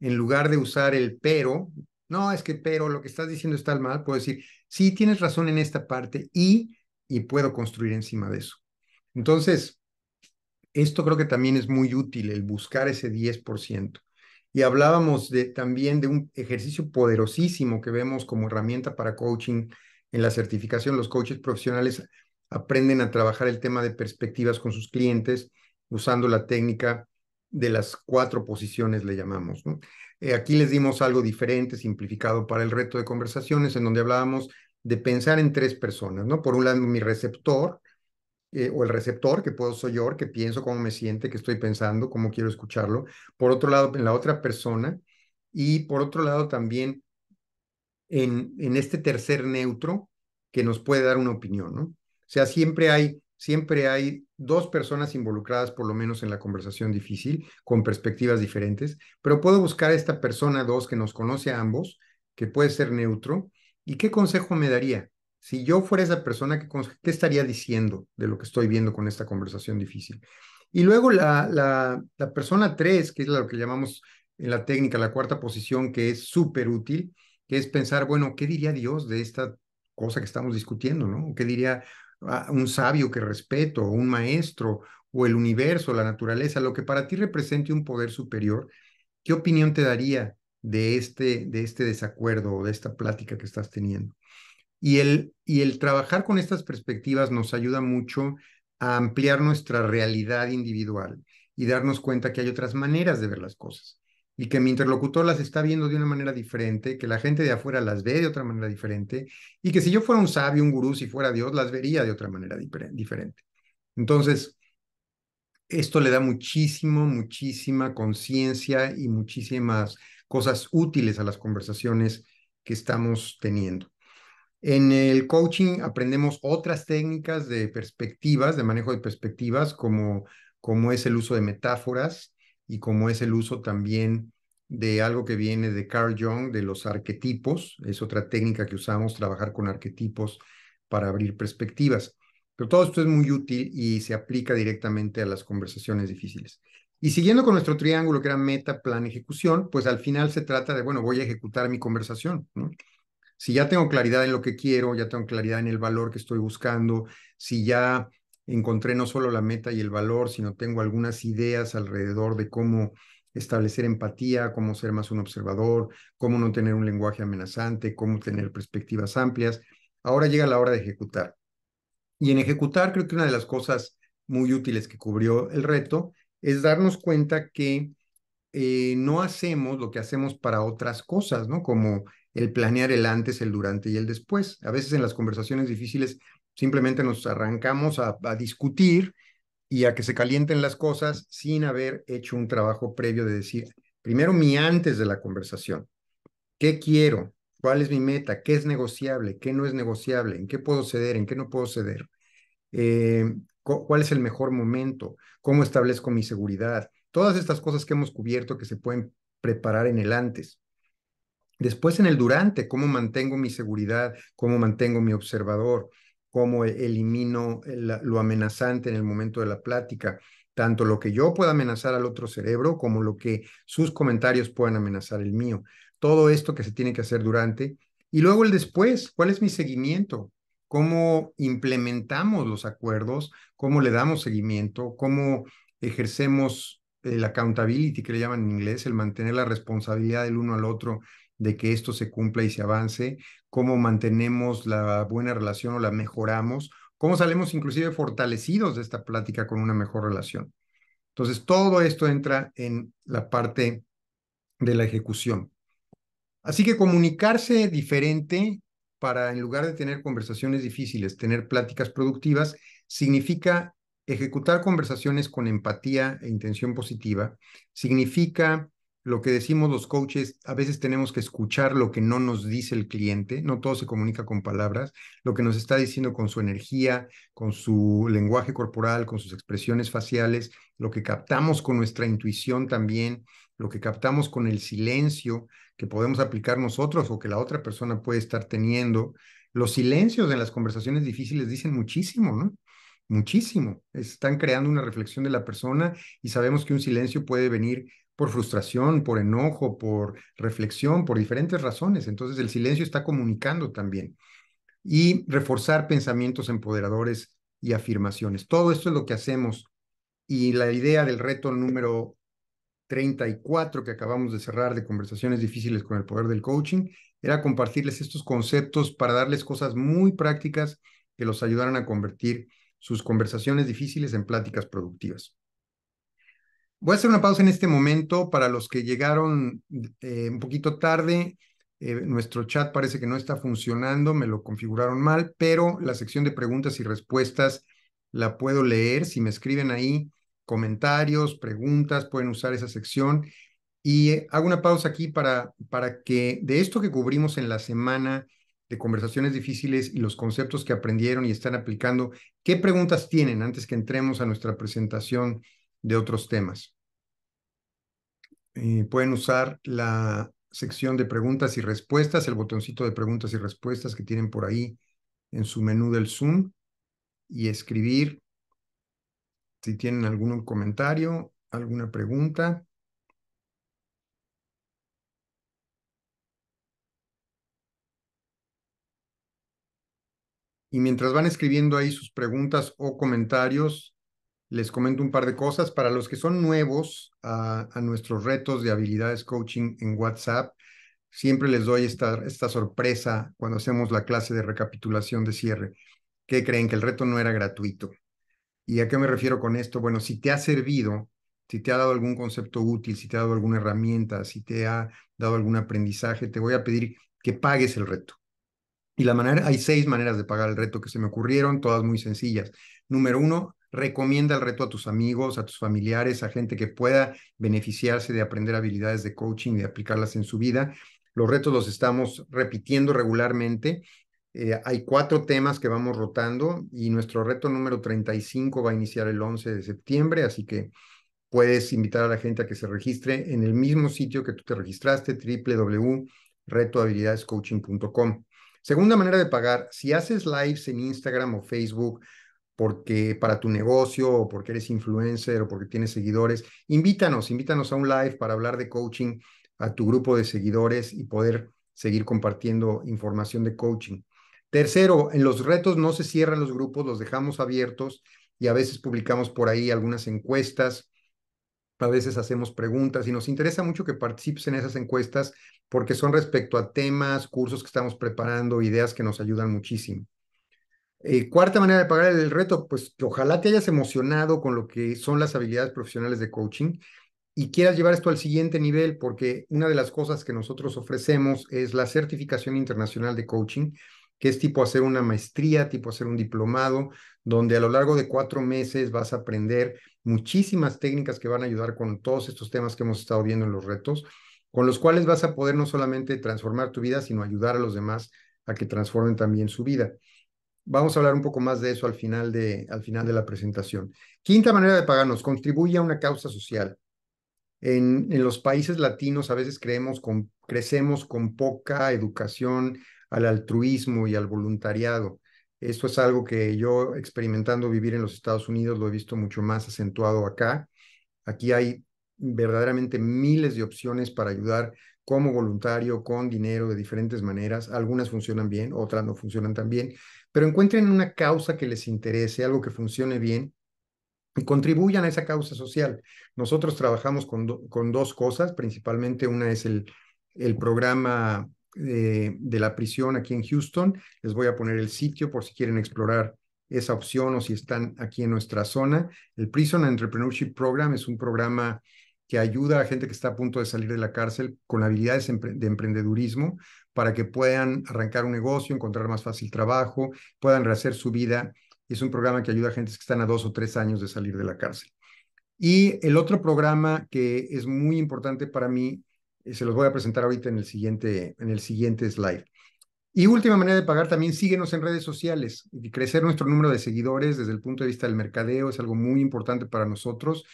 [SPEAKER 1] en lugar de usar el pero, no, es que pero lo que estás diciendo está mal, puedo decir, sí, tienes razón en esta parte y, y puedo construir encima de eso. Entonces, esto creo que también es muy útil, el buscar ese 10%. Y hablábamos de, también de un ejercicio poderosísimo que vemos como herramienta para coaching en la certificación. Los coaches profesionales aprenden a trabajar el tema de perspectivas con sus clientes usando la técnica de las cuatro posiciones, le llamamos. ¿no? Eh, aquí les dimos algo diferente, simplificado para el reto de conversaciones, en donde hablábamos de pensar en tres personas, ¿no? Por un lado, mi receptor, eh, o el receptor, que puedo soy yo, que pienso cómo me siente, que estoy pensando, cómo quiero escucharlo. Por otro lado, en la otra persona. Y por otro lado, también en, en este tercer neutro que nos puede dar una opinión, ¿no? O sea, siempre hay siempre hay dos personas involucradas por lo menos en la conversación difícil, con perspectivas diferentes, pero puedo buscar a esta persona dos que nos conoce a ambos, que puede ser neutro, y qué consejo me daría. Si yo fuera esa persona, ¿qué, qué estaría diciendo de lo que estoy viendo con esta conversación difícil? Y luego la, la, la persona tres, que es lo que llamamos en la técnica la cuarta posición, que es súper útil, que es pensar, bueno, ¿qué diría Dios de esta cosa que estamos discutiendo, ¿no? ¿Qué diría un sabio que respeto, un maestro, o el universo, la naturaleza, lo que para ti represente un poder superior, ¿qué opinión te daría de este, de este desacuerdo o de esta plática que estás teniendo? Y el, y el trabajar con estas perspectivas nos ayuda mucho a ampliar nuestra realidad individual y darnos cuenta que hay otras maneras de ver las cosas y que mi interlocutor las está viendo de una manera diferente, que la gente de afuera las ve de otra manera diferente y que si yo fuera un sabio, un gurú, si fuera Dios, las vería de otra manera diferente. Entonces, esto le da muchísimo, muchísima conciencia y muchísimas cosas útiles a las conversaciones que estamos teniendo. En el coaching aprendemos otras técnicas de perspectivas, de manejo de perspectivas, como, como es el uso de metáforas, y como es el uso también de algo que viene de Carl Jung, de los arquetipos, es otra técnica que usamos, trabajar con arquetipos para abrir perspectivas. Pero todo esto es muy útil y se aplica directamente a las conversaciones difíciles. Y siguiendo con nuestro triángulo que era meta, plan, ejecución, pues al final se trata de, bueno, voy a ejecutar mi conversación, ¿no? Si ya tengo claridad en lo que quiero, ya tengo claridad en el valor que estoy buscando, si ya encontré no solo la meta y el valor, sino tengo algunas ideas alrededor de cómo establecer empatía, cómo ser más un observador, cómo no tener un lenguaje amenazante, cómo tener perspectivas amplias. Ahora llega la hora de ejecutar. Y en ejecutar creo que una de las cosas muy útiles que cubrió el reto es darnos cuenta que eh, no hacemos lo que hacemos para otras cosas, ¿no? Como el planear el antes, el durante y el después. A veces en las conversaciones difíciles Simplemente nos arrancamos a, discutir y a que se calienten las cosas sin haber hecho un trabajo previo de decir, primero mi antes de la conversación, ¿qué quiero? ¿Cuál es mi meta? ¿Qué es negociable? ¿Qué no es negociable? ¿En qué puedo ceder? ¿En qué no puedo ceder? Eh, ¿Cuál es el mejor momento? ¿Cómo establezco mi seguridad? Todas estas cosas que hemos cubierto que se pueden preparar en el antes. Después en el durante, ¿cómo mantengo mi seguridad? ¿Cómo mantengo mi observador? cómo elimino lo amenazante en el momento de la plática, tanto lo que yo pueda amenazar al otro cerebro como lo que sus comentarios puedan amenazar el mío. Todo esto que se tiene que hacer durante y luego el después, ¿cuál es mi seguimiento? ¿Cómo implementamos los acuerdos? ¿Cómo le damos seguimiento? ¿Cómo ejercemos el accountability, que le llaman en inglés, el mantener la responsabilidad del uno al otro de que esto se cumpla y se avance, cómo mantenemos la buena relación o la mejoramos, cómo salimos inclusive fortalecidos de esta plática con una mejor relación. Entonces, todo esto entra en la parte de la ejecución. Así que comunicarse diferente para, en lugar de tener conversaciones difíciles, tener pláticas productivas, significa ejecutar conversaciones con empatía e intención positiva, significa lo que decimos los coaches, a veces tenemos que escuchar lo que no nos dice el cliente, no todo se comunica con palabras, lo que nos está diciendo con su energía, con su lenguaje corporal, con sus expresiones faciales, lo que captamos con nuestra intuición también, lo que captamos con el silencio que podemos aplicar nosotros o que la otra persona puede estar teniendo. Los silencios en las conversaciones difíciles dicen muchísimo, ¿no? muchísimo. Están creando una reflexión de la persona y sabemos que un silencio puede venir por frustración, por enojo, por reflexión, por diferentes razones. Entonces el silencio está comunicando también. Y reforzar pensamientos empoderadores y afirmaciones. Todo esto es lo que hacemos. Y la idea del reto número 34 que acabamos de cerrar de conversaciones difíciles con el poder del coaching era compartirles estos conceptos para darles cosas muy prácticas que los ayudaran a convertir sus conversaciones difíciles en pláticas productivas. Voy a hacer una pausa en este momento para los que llegaron eh, un poquito tarde. Eh, nuestro chat parece que no está funcionando, me lo configuraron mal, pero la sección de preguntas y respuestas la puedo leer. Si me escriben ahí comentarios, preguntas, pueden usar esa sección. Y eh, hago una pausa aquí para, para que de esto que cubrimos en la semana de conversaciones difíciles y los conceptos que aprendieron y están aplicando, ¿qué preguntas tienen antes que entremos a nuestra presentación de otros temas? Eh, pueden usar la sección de preguntas y respuestas, el botoncito de preguntas y respuestas que tienen por ahí en su menú del Zoom y escribir si tienen algún comentario, alguna pregunta. Y mientras van escribiendo ahí sus preguntas o comentarios, les comento un par de cosas. Para los que son nuevos a, nuestros retos de habilidades coaching en WhatsApp, siempre les doy esta, esta sorpresa cuando hacemos la clase de recapitulación de cierre. ¿Qué creen? Que el reto no era gratuito. ¿Y a qué me refiero con esto? Bueno, si te ha servido, si te ha dado algún concepto útil, si te ha dado alguna herramienta, si te ha dado algún aprendizaje, te voy a pedir que pagues el reto. Y la manera, hay seis maneras de pagar el reto que se me ocurrieron, todas muy sencillas. Número uno, Recomienda el reto a tus amigos, a tus familiares, a gente que pueda beneficiarse de aprender habilidades de coaching y aplicarlas en su vida. Los retos los estamos repitiendo regularmente. Eh, hay cuatro temas que vamos rotando y nuestro reto número 35 va a iniciar el 11 de septiembre, así que puedes invitar a la gente a que se registre en el mismo sitio que tú te registraste, www.retohabilidadescoaching.com. Segunda manera de pagar, si haces lives en Instagram o Facebook porque para tu negocio o porque eres influencer o porque tienes seguidores, invítanos, invítanos a un live para hablar de coaching a tu grupo de seguidores y poder seguir compartiendo información de coaching. Tercero, en los retos no se cierran los grupos, los dejamos abiertos y a veces publicamos por ahí algunas encuestas, a veces hacemos preguntas y nos interesa mucho que participes en esas encuestas porque son respecto a temas, cursos que estamos preparando, ideas que nos ayudan muchísimo. Eh, cuarta manera de pagar el reto, pues ojalá te hayas emocionado con lo que son las habilidades profesionales de coaching y quieras llevar esto al siguiente nivel, porque una de las cosas que nosotros ofrecemos es la certificación internacional de coaching, que es tipo hacer una maestría, tipo hacer un diplomado, donde a lo largo de cuatro meses vas a aprender muchísimas técnicas que van a ayudar con todos estos temas que hemos estado viendo en los retos, con los cuales vas a poder no solamente transformar tu vida, sino ayudar a los demás a que transformen también su vida. Vamos a hablar un poco más de eso al final de, al final de la presentación. Quinta manera de pagarnos, contribuye a una causa social. En, en los países latinos a veces creemos con, crecemos con poca educación al altruismo y al voluntariado. Esto es algo que yo experimentando vivir en los Estados Unidos lo he visto mucho más acentuado acá. Aquí hay verdaderamente miles de opciones para ayudar como voluntario con dinero de diferentes maneras. Algunas funcionan bien, otras no funcionan tan bien, pero encuentren una causa que les interese, algo que funcione bien y contribuyan a esa causa social. Nosotros trabajamos con, con dos cosas, principalmente una es el, el programa de, de, la prisión aquí en Houston. Les voy a poner el sitio por si quieren explorar esa opción o si están aquí en nuestra zona. El Prison Entrepreneurship Program es un programa que ayuda a gente que está a punto de salir de la cárcel con habilidades de emprendedurismo para que puedan arrancar un negocio, encontrar más fácil trabajo, puedan rehacer su vida. Es un programa que ayuda a gente que están a dos o tres años de salir de la cárcel. Y el otro programa que es muy importante para mí, eh, se los voy a presentar ahorita en el siguiente, en el siguiente slide. Y última manera de pagar, también síguenos en redes sociales. Y crecer nuestro número de seguidores desde el punto de vista del mercadeo es algo muy importante para nosotros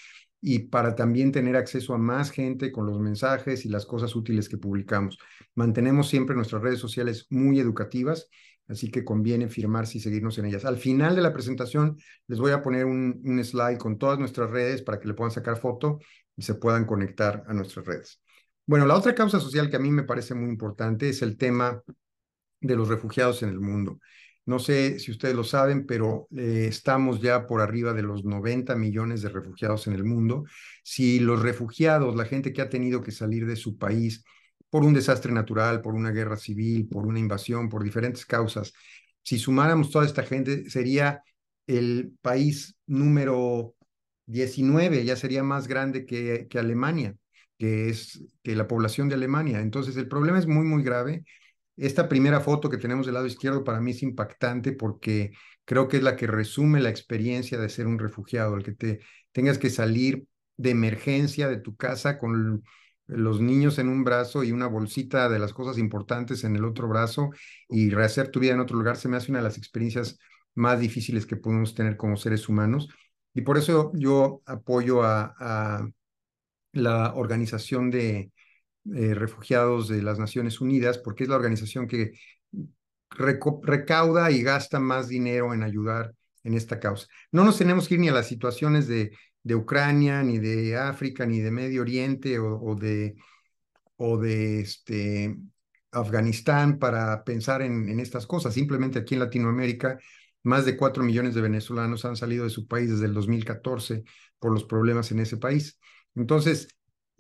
[SPEAKER 1] y para también tener acceso a más gente con los mensajes y las cosas útiles que publicamos. Mantenemos siempre nuestras redes sociales muy educativas, así que conviene firmarse y seguirnos en ellas. Al final de la presentación les voy a poner un, un slide con todas nuestras redes para que le puedan sacar foto y se puedan conectar a nuestras redes. Bueno, la otra causa social que a mí me parece muy importante es el tema de los refugiados en el mundo. No sé si ustedes lo saben, pero eh, estamos ya por arriba de los 90 millones de refugiados en el mundo. Si los refugiados, la gente que ha tenido que salir de su país por un desastre natural, por una guerra civil, por una invasión, por diferentes causas, si sumáramos toda esta gente, sería el país número 19, ya sería más grande que, que Alemania, que es que la población de Alemania. Entonces, el problema es muy, muy grave. Esta primera foto que tenemos del lado izquierdo para mí es impactante porque creo que es la que resume la experiencia de ser un refugiado, el que te tengas que salir de emergencia de tu casa con los niños en un brazo y una bolsita de las cosas importantes en el otro brazo y rehacer tu vida en otro lugar, se me hace una de las experiencias más difíciles que podemos tener como seres humanos. Y por eso yo apoyo a, a la organización de eh, refugiados de las Naciones Unidas, porque es la organización que recauda y gasta más dinero en ayudar en esta causa. No nos tenemos que ir ni a las situaciones de, Ucrania, ni de África, ni de Medio Oriente o, de, este, Afganistán para pensar en, estas cosas. Simplemente aquí en Latinoamérica, más de cuatro millones de venezolanos han salido de su país desde el 2014 por los problemas en ese país. Entonces,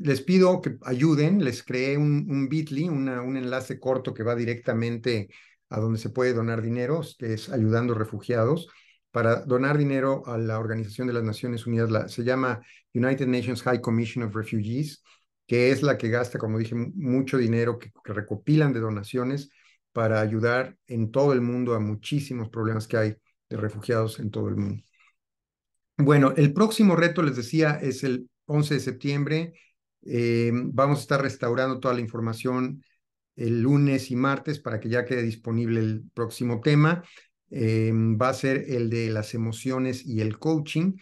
[SPEAKER 1] les pido que ayuden, les creé un, bit.ly, un enlace corto que va directamente a donde se puede donar dinero, que es Ayudando Refugiados, para donar dinero a la Organización de las Naciones Unidas, la, se llama United Nations High Commission of Refugees, que es la que gasta, como dije, mucho dinero que, que recopilan de donaciones para ayudar en todo el mundo a muchísimos problemas que hay de refugiados en todo el mundo. Bueno, el próximo reto, les decía, es el 11 de septiembre, eh, vamos a estar restaurando toda la información el lunes y martes para que ya quede disponible el próximo tema. Eh, va a ser el de las emociones y el coaching.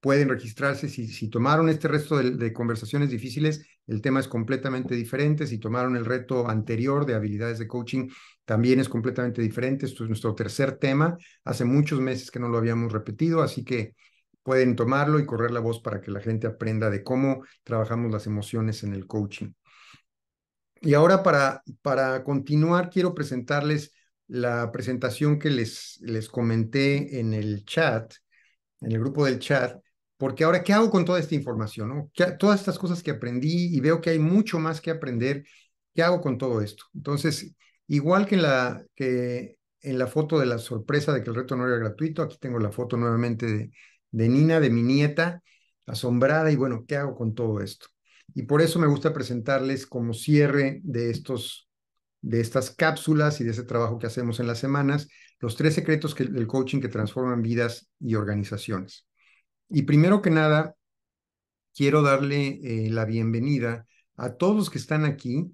[SPEAKER 1] Pueden registrarse si, tomaron este resto de, de, conversaciones difíciles, el tema es completamente diferente. Si tomaron el reto anterior de habilidades de coaching, también es completamente diferente. Esto es nuestro tercer tema. Hace muchos meses que no lo habíamos repetido, así que pueden tomarlo y correr la voz para que la gente aprenda de cómo trabajamos las emociones en el coaching. Y ahora para, para continuar, quiero presentarles la presentación que les, les comenté en el chat, en el grupo del chat, porque ahora, ¿qué hago con toda esta información? todas estas cosas que aprendí y veo que hay mucho más que aprender, ¿qué hago con todo esto? Entonces, igual que la, que en la foto de la sorpresa de que el reto no era gratuito, aquí tengo la foto nuevamente de, de Nina, de mi nieta, asombrada y bueno, ¿qué hago con todo esto? Y por eso me gusta presentarles como cierre de estos de estas cápsulas y de ese trabajo que hacemos en las semanas, los tres secretos del coaching que transforman vidas y organizaciones. Y primero que nada, quiero darle eh, la bienvenida a todos los que están aquí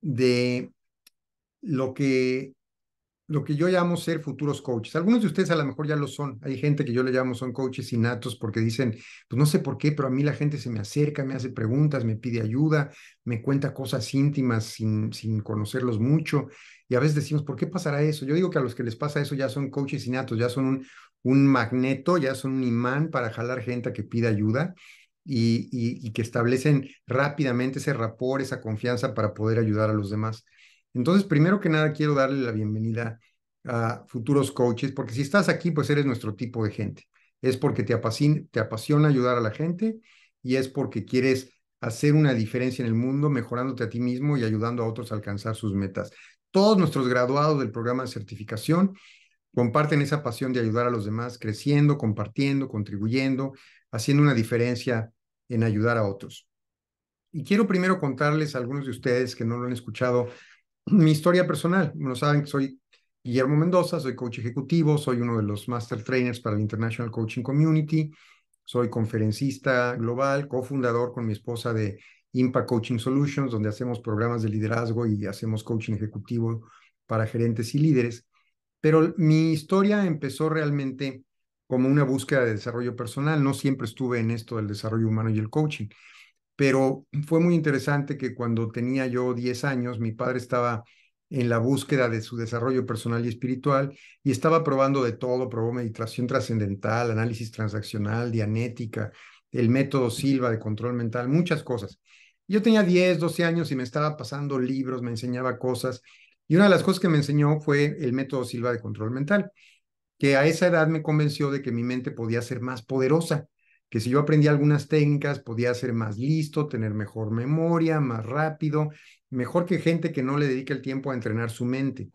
[SPEAKER 1] de lo que lo que yo llamo ser futuros coaches. Algunos de ustedes a lo mejor ya lo son. Hay gente que yo le llamo son coaches innatos porque dicen, pues no sé por qué, pero a mí la gente se me acerca, me hace preguntas, me pide ayuda, me cuenta cosas íntimas sin, sin conocerlos mucho. Y a veces decimos, ¿por qué pasará eso? Yo digo que a los que les pasa eso ya son coaches innatos, ya son un, un magneto, ya son un imán para jalar gente que pida ayuda. Y, y que establecen rápidamente ese rapor, esa confianza para poder ayudar a los demás. Entonces, primero que nada, quiero darle la bienvenida a futuros coaches, porque si estás aquí, pues eres nuestro tipo de gente. Es porque te apasiona, te apasiona ayudar a la gente y es porque quieres hacer una diferencia en el mundo, mejorándote a ti mismo y ayudando a otros a alcanzar sus metas. Todos nuestros graduados del programa de certificación comparten esa pasión de ayudar a los demás, creciendo, compartiendo, contribuyendo, haciendo una diferencia en ayudar a otros. Y quiero primero contarles a algunos de ustedes que no lo han escuchado mi historia personal. Bueno, saben que soy Guillermo Mendoza, soy coach ejecutivo, soy uno de los master trainers para la International Coaching Community, soy conferencista global, cofundador con mi esposa de Impact Coaching Solutions, donde hacemos programas de liderazgo y hacemos coaching ejecutivo para gerentes y líderes. Pero mi historia empezó realmente como una búsqueda de desarrollo personal. No siempre estuve en esto del desarrollo humano y el coaching pero fue muy interesante que cuando tenía yo 10 años, mi padre estaba en la búsqueda de su desarrollo personal y espiritual y estaba probando de todo, probó meditación trascendental, análisis transaccional, dianética, el método Silva de control mental, muchas cosas. Yo tenía 10, 12 años y me estaba pasando libros, me enseñaba cosas y una de las cosas que me enseñó fue el método Silva de control mental, que a esa edad me convenció de que mi mente podía ser más poderosa que si yo aprendía algunas técnicas podía ser más listo, tener mejor memoria, más rápido, mejor que gente que no le dedica el tiempo a entrenar su mente.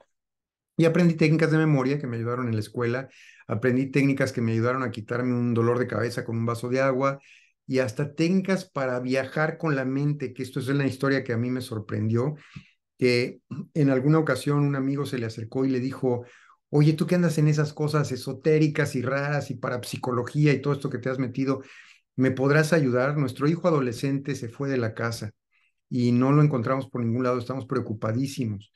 [SPEAKER 1] Y aprendí técnicas de memoria que me ayudaron en la escuela, aprendí técnicas que me ayudaron a quitarme un dolor de cabeza con un vaso de agua y hasta técnicas para viajar con la mente, que esto es una historia que a mí me sorprendió, que en alguna ocasión un amigo se le acercó y le dijo, Oye, tú que andas en esas cosas esotéricas y raras y para psicología y todo esto que te has metido, ¿me podrás ayudar? Nuestro hijo adolescente se fue de la casa y no lo encontramos por ningún lado, estamos preocupadísimos.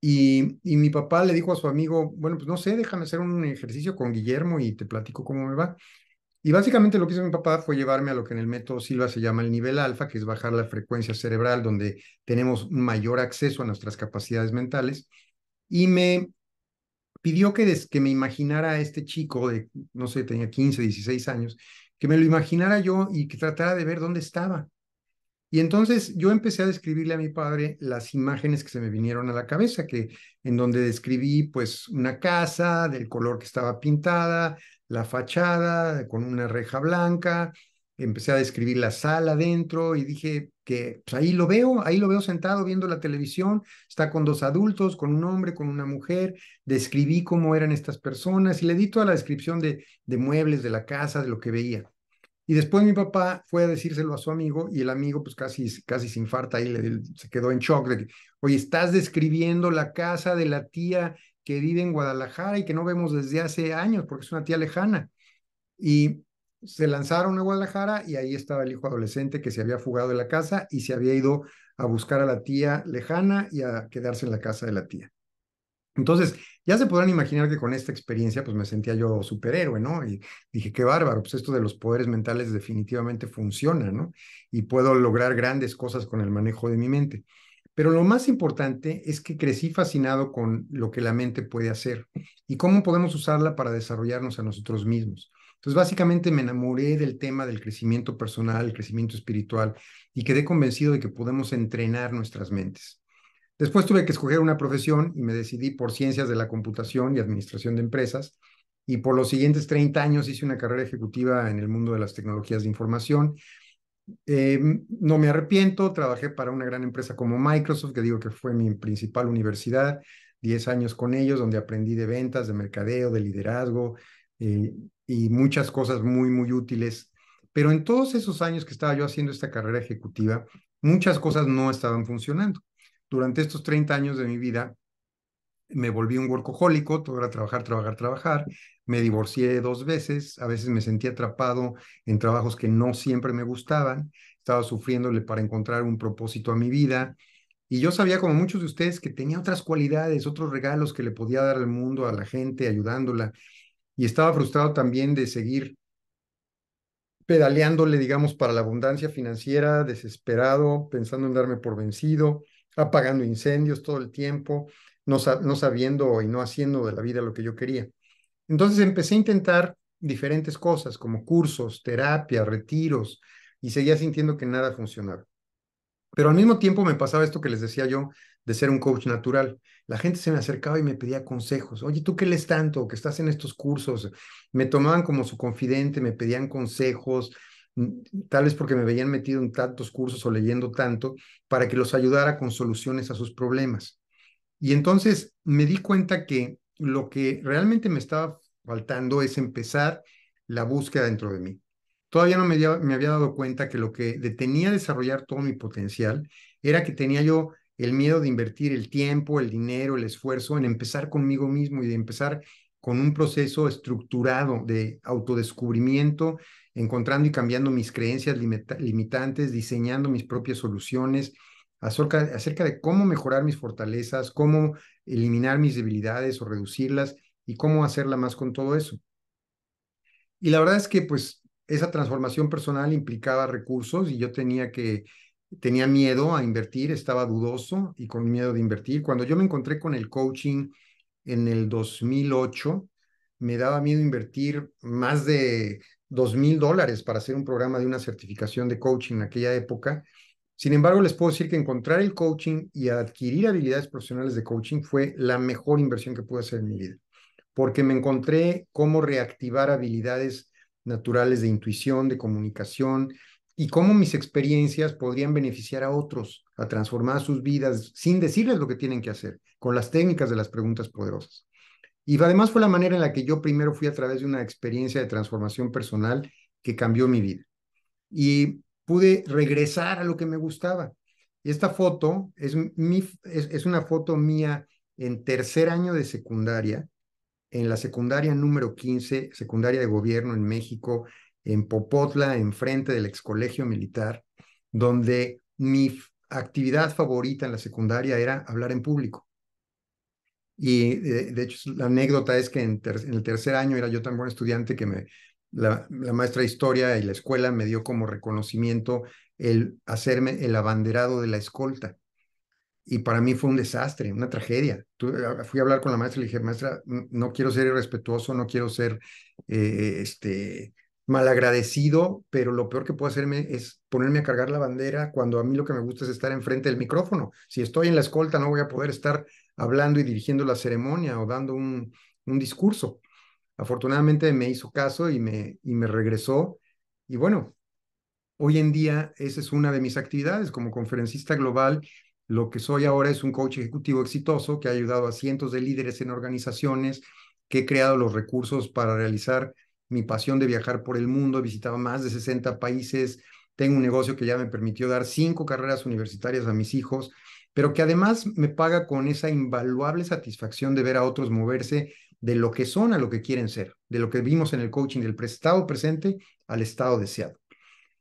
[SPEAKER 1] Y, y, mi papá le dijo a su amigo, bueno, pues no sé, déjame hacer un ejercicio con Guillermo y te platico cómo me va. Y básicamente lo que hizo mi papá fue llevarme a lo que en el método Silva se llama el nivel alfa, que es bajar la frecuencia cerebral, donde tenemos mayor acceso a nuestras capacidades mentales. Y me pidió que, me imaginara a este chico de, no sé, tenía 15, 16 años, que me lo imaginara yo y que tratara de ver dónde estaba. Y entonces yo empecé a describirle a mi padre las imágenes que se me vinieron a la cabeza, que en donde describí pues una casa del color que estaba pintada, la fachada con una reja blanca, empecé a describir la sala adentro y dije que pues, ahí lo veo, ahí lo veo sentado viendo la televisión, está con dos adultos, con un hombre, con una mujer, describí cómo eran estas personas y le di toda la descripción de, de muebles, de la casa, de lo que veía. Y después mi papá fue a decírselo a su amigo y el amigo pues casi, casi se infarta y se quedó en shock de que, oye, estás describiendo la casa de la tía que vive en Guadalajara y que no vemos desde hace años porque es una tía lejana. Y se lanzaron a Guadalajara y ahí estaba el hijo adolescente que se había fugado de la casa y se había ido a buscar a la tía lejana y a quedarse en la casa de la tía. Entonces, ya se podrán imaginar que con esta experiencia, pues me sentía yo superhéroe, ¿no? Y dije, qué bárbaro, pues esto de los poderes mentales definitivamente funciona, ¿no? Y puedo lograr grandes cosas con el manejo de mi mente. Pero lo más importante es que crecí fascinado con lo que la mente puede hacer y cómo podemos usarla para desarrollarnos a nosotros mismos. Entonces, básicamente me enamoré del tema del crecimiento personal, el crecimiento espiritual, y quedé convencido de que podemos entrenar nuestras mentes. Después tuve que escoger una profesión y me decidí por ciencias de la computación y administración de empresas. Y por los siguientes 30 años hice una carrera ejecutiva en el mundo de las tecnologías de información. Em, no me arrepiento, trabajé para una gran empresa como Microsoft, que digo que fue mi principal universidad, 10 años con ellos, donde aprendí de ventas, de mercadeo, de liderazgo, eh, y muchas cosas muy, muy útiles. Pero en todos esos años que estaba yo haciendo esta carrera ejecutiva, muchas cosas no estaban funcionando. Durante estos 30 años de mi vida, me volví un workahólico, todo era trabajar, trabajar, trabajar. Me divorcié dos veces, a veces me sentí atrapado en trabajos que no siempre me gustaban, estaba sufriéndole para encontrar un propósito a mi vida. Y yo sabía, como muchos de ustedes, que tenía otras cualidades, otros regalos que le podía dar al mundo, a la gente, ayudándola, y estaba frustrado también de seguir pedaleándole, digamos, para la abundancia financiera, desesperado, pensando en darme por vencido, apagando incendios todo el tiempo, no, sabiendo y no haciendo de la vida lo que yo quería. Entonces empecé a intentar diferentes cosas como cursos, terapia, retiros, y seguía sintiendo que nada funcionaba. Pero al mismo tiempo me pasaba esto que les decía yo, de ser un coach natural. La gente se me acercaba y me pedía consejos. Oye, ¿tú qué lees tanto? ¿Que estás en estos cursos? Me tomaban como su confidente, me pedían consejos, mm, tal vez porque me veían metido en tantos cursos o leyendo tanto, para que los ayudara con soluciones a sus problemas. Y entonces me di cuenta que lo que realmente me estaba faltando es empezar la búsqueda dentro de mí. Todavía no me había, me había dado cuenta que lo que detenía desarrollar todo mi potencial era que tenía yo el miedo de invertir el tiempo, el dinero, el esfuerzo en empezar conmigo mismo y de empezar con un proceso estructurado de autodescubrimiento, encontrando y cambiando mis creencias limitantes, diseñando mis propias soluciones acerca, acerca de cómo mejorar mis fortalezas, cómo eliminar mis debilidades o reducirlas y cómo hacerla más con todo eso. Y la verdad es que pues esa transformación personal implicaba recursos y yo tenía que tenía miedo a invertir, estaba dudoso y con miedo de invertir. Cuando yo me encontré con el coaching en el 2008, me daba miedo invertir más de dos mil dólares para hacer un programa de una certificación de coaching en aquella época. Sin embargo, les puedo decir que encontrar el coaching y adquirir habilidades profesionales de coaching fue la mejor inversión que pude hacer en mi vida, porque me encontré cómo reactivar habilidades naturales de intuición, de comunicación, y cómo mis experiencias podrían beneficiar a otros a transformar sus vidas sin decirles lo que tienen que hacer, con las técnicas de las preguntas poderosas. Y además fue la manera en la que yo primero fui a través de una experiencia de transformación personal que cambió mi vida. Y pude regresar a lo que me gustaba. Esta foto es, mi, es, una foto mía en tercer año de secundaria, en la secundaria número 15, secundaria de gobierno en México, en Popotla, enfrente del excolegio militar, donde mi actividad favorita en la secundaria era hablar en público. Y eh, de, hecho, la anécdota es que en, el tercer año era yo tan buen estudiante que me, la, maestra de historia y la escuela me dio como reconocimiento el hacerme el abanderado de la escolta. Y para mí fue un desastre, una tragedia. Eh, fui a hablar con la maestra y le dije, maestra, no quiero ser irrespetuoso, no quiero ser eh, este, malagradecido, pero lo peor que puedo hacerme es ponerme a cargar la bandera cuando a mí lo que me gusta es estar enfrente del micrófono. Si estoy en la escolta no voy a poder estar hablando y dirigiendo la ceremonia o dando un, un discurso. Afortunadamente me hizo caso y me, y me regresó. Y bueno, hoy en día esa es una de mis actividades como conferencista global. Lo que soy ahora es un coach ejecutivo exitoso que ha ayudado a cientos de líderes en organizaciones, que he creado los recursos para realizar mi pasión de viajar por el mundo, visitaba más de 60 países, tengo un negocio que ya me permitió dar cinco carreras universitarias a mis hijos, pero que además me paga con esa invaluable satisfacción de ver a otros moverse de lo que son a lo que quieren ser, de lo que vimos en el coaching del estado presente al estado deseado.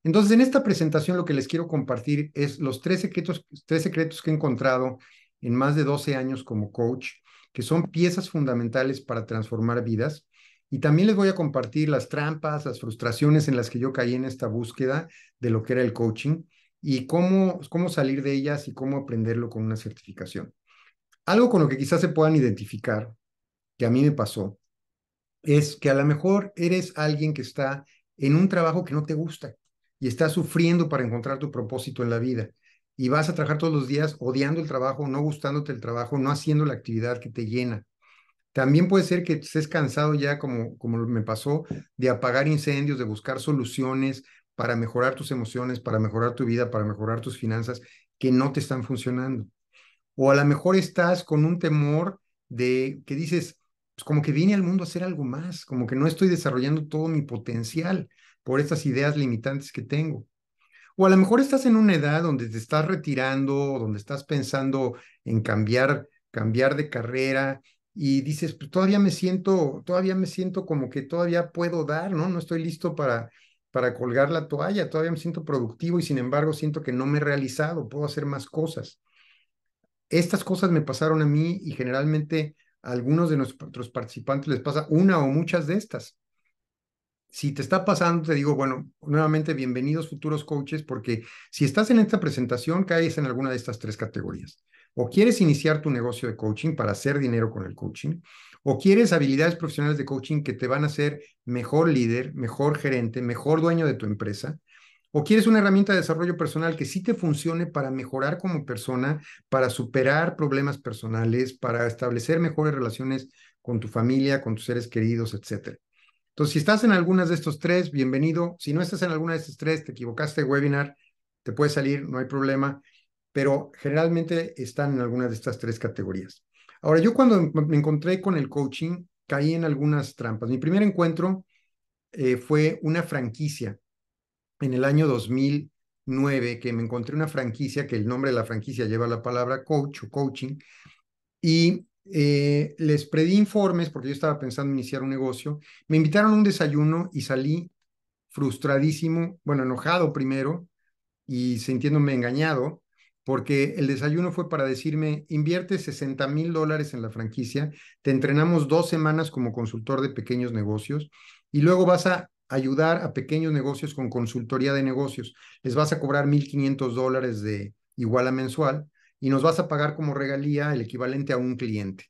[SPEAKER 1] Entonces, en esta presentación lo que les quiero compartir es los tres secretos, tres secretos que he encontrado en más de 12 años como coach, que son piezas fundamentales para transformar vidas y también les voy a compartir las trampas, las frustraciones en las que yo caí en esta búsqueda de lo que era el coaching y cómo, cómo salir de ellas y cómo aprenderlo con una certificación. Algo con lo que quizás se puedan identificar, que a mí me pasó, es que a lo mejor eres alguien que está en un trabajo que no te gusta y estás sufriendo para encontrar tu propósito en la vida y vas a trabajar todos los días odiando el trabajo, no gustándote el trabajo, no haciendo la actividad que te llena. También puede ser que estés cansado ya, como, como me pasó, de apagar incendios, de buscar soluciones para mejorar tus emociones, para mejorar tu vida, para mejorar tus finanzas, que no te están funcionando. O a lo mejor estás con un temor de que dices, pues, como que vine al mundo a hacer algo más, como que no estoy desarrollando todo mi potencial por estas ideas limitantes que tengo. O a lo mejor estás en una edad donde te estás retirando, donde estás pensando en cambiar, cambiar de carrera, y dices, pues, todavía me siento, todavía me siento como que todavía puedo dar, ¿no? No estoy listo para, para colgar la toalla, todavía me siento productivo y sin embargo siento que no me he realizado, puedo hacer más cosas. Estas cosas me pasaron a mí y generalmente a algunos de nuestros participantes les pasa una o muchas de estas. Si te está pasando, te digo, bueno, nuevamente bienvenidos futuros coaches, porque si estás en esta presentación, caes en alguna de estas tres categorías o quieres iniciar tu negocio de coaching para hacer dinero con el coaching, o quieres habilidades profesionales de coaching que te van a hacer mejor líder, mejor gerente, mejor dueño de tu empresa, o quieres una herramienta de desarrollo personal que sí te funcione para mejorar como persona, para superar problemas personales, para establecer mejores relaciones con tu familia, con tus seres queridos, etc. Entonces, si estás en algunas de estos tres, bienvenido. Si no estás en alguna de estos tres, te equivocaste webinar, te puedes salir, no hay problema pero generalmente están en alguna de estas tres categorías. Ahora, yo cuando me encontré con el coaching, caí en algunas trampas. Mi primer encuentro eh, fue una franquicia en el año 2009, que me encontré una franquicia, que el nombre de la franquicia lleva la palabra coach o coaching, y eh, les predí informes porque yo estaba pensando iniciar un negocio. Me invitaron a un desayuno y salí frustradísimo, bueno, enojado primero y sintiéndome engañado, porque el desayuno fue para decirme, invierte 60 mil dólares en la franquicia, te entrenamos dos semanas como consultor de pequeños negocios y luego vas a ayudar a pequeños negocios con consultoría de negocios. Les vas a cobrar 1.500 dólares de a mensual y nos vas a pagar como regalía el equivalente a un cliente.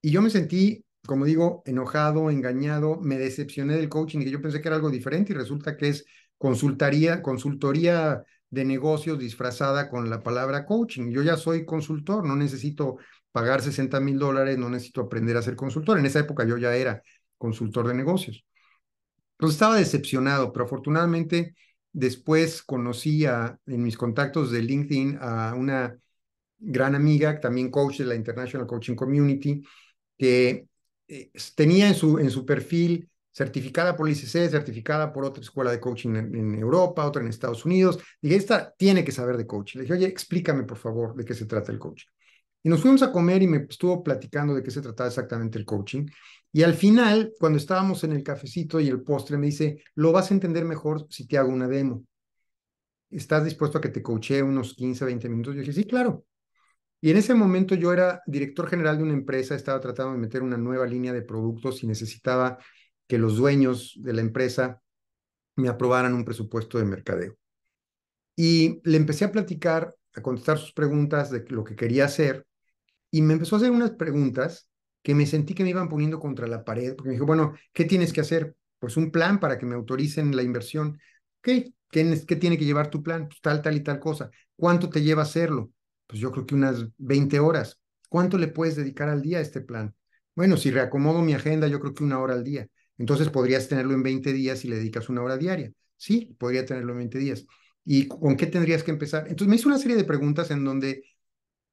[SPEAKER 1] Y yo me sentí, como digo, enojado, engañado, me decepcioné del coaching y yo pensé que era algo diferente y resulta que es consultaría, consultoría de negocios disfrazada con la palabra coaching. Yo ya soy consultor, no necesito pagar 60 mil dólares, no necesito aprender a ser consultor. En esa época yo ya era consultor de negocios. Entonces estaba decepcionado, pero afortunadamente después conocí en mis contactos de LinkedIn a una gran amiga, también coach de la International Coaching Community, que eh, tenía en su, en su perfil certificada por el ICC, certificada por otra escuela de coaching en, Europa, otra en Estados Unidos. Dije, esta tiene que saber de coaching. Le dije, oye, explícame por favor de qué se trata el coaching. Y nos fuimos a comer y me estuvo platicando de qué se trataba exactamente el coaching. Y al final, cuando estábamos en el cafecito y el postre, me dice, lo vas a entender mejor si te hago una demo. ¿Estás dispuesto a que te coache unos 15, 20 minutos? Yo dije, sí, claro. Y en ese momento yo era director general de una empresa, estaba tratando de meter una nueva línea de productos y necesitaba que los dueños de la empresa me aprobaran un presupuesto de mercadeo. Y le empecé a platicar, a contestar sus preguntas de lo que quería hacer, y me empezó a hacer unas preguntas que me sentí que me iban poniendo contra la pared, porque me dijo, bueno, ¿qué tienes que hacer? Pues un plan para que me autoricen la inversión. ¿Qué? ¿Qué, tiene que llevar tu plan? Pues tal, tal y tal cosa. ¿Cuánto te lleva hacerlo? Pues yo creo que unas 20 horas. ¿Cuánto le puedes dedicar al día a este plan? Bueno, si reacomodo mi agenda, yo creo que una hora al día. Entonces podrías tenerlo en 20 días si le dedicas una hora diaria. Sí, podría tenerlo en 20 días. ¿Y con qué tendrías que empezar? Entonces me hizo una serie de preguntas en donde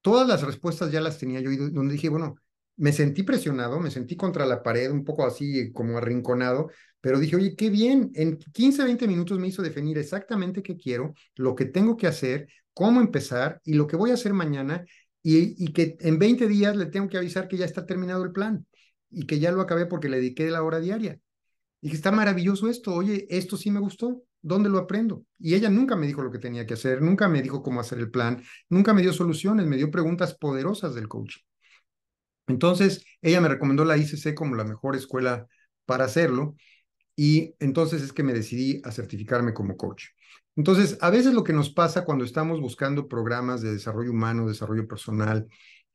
[SPEAKER 1] todas las respuestas ya las tenía yo y donde dije, bueno, me sentí presionado, me sentí contra la pared, un poco así como arrinconado, pero dije, oye, qué bien, en 15, 20 minutos me hizo definir exactamente qué quiero, lo que tengo que hacer, cómo empezar y lo que voy a hacer mañana y, y que en 20 días le tengo que avisar que ya está terminado el plan y que ya lo acabé porque le dediqué la hora diaria. Y que está maravilloso esto, oye, esto sí me gustó, ¿dónde lo aprendo? Y ella nunca me dijo lo que tenía que hacer, nunca me dijo cómo hacer el plan, nunca me dio soluciones, me dio preguntas poderosas del coach. Entonces, ella me recomendó la ICC como la mejor escuela para hacerlo y entonces es que me decidí a certificarme como coach. Entonces, a veces lo que nos pasa cuando estamos buscando programas de desarrollo humano, desarrollo personal,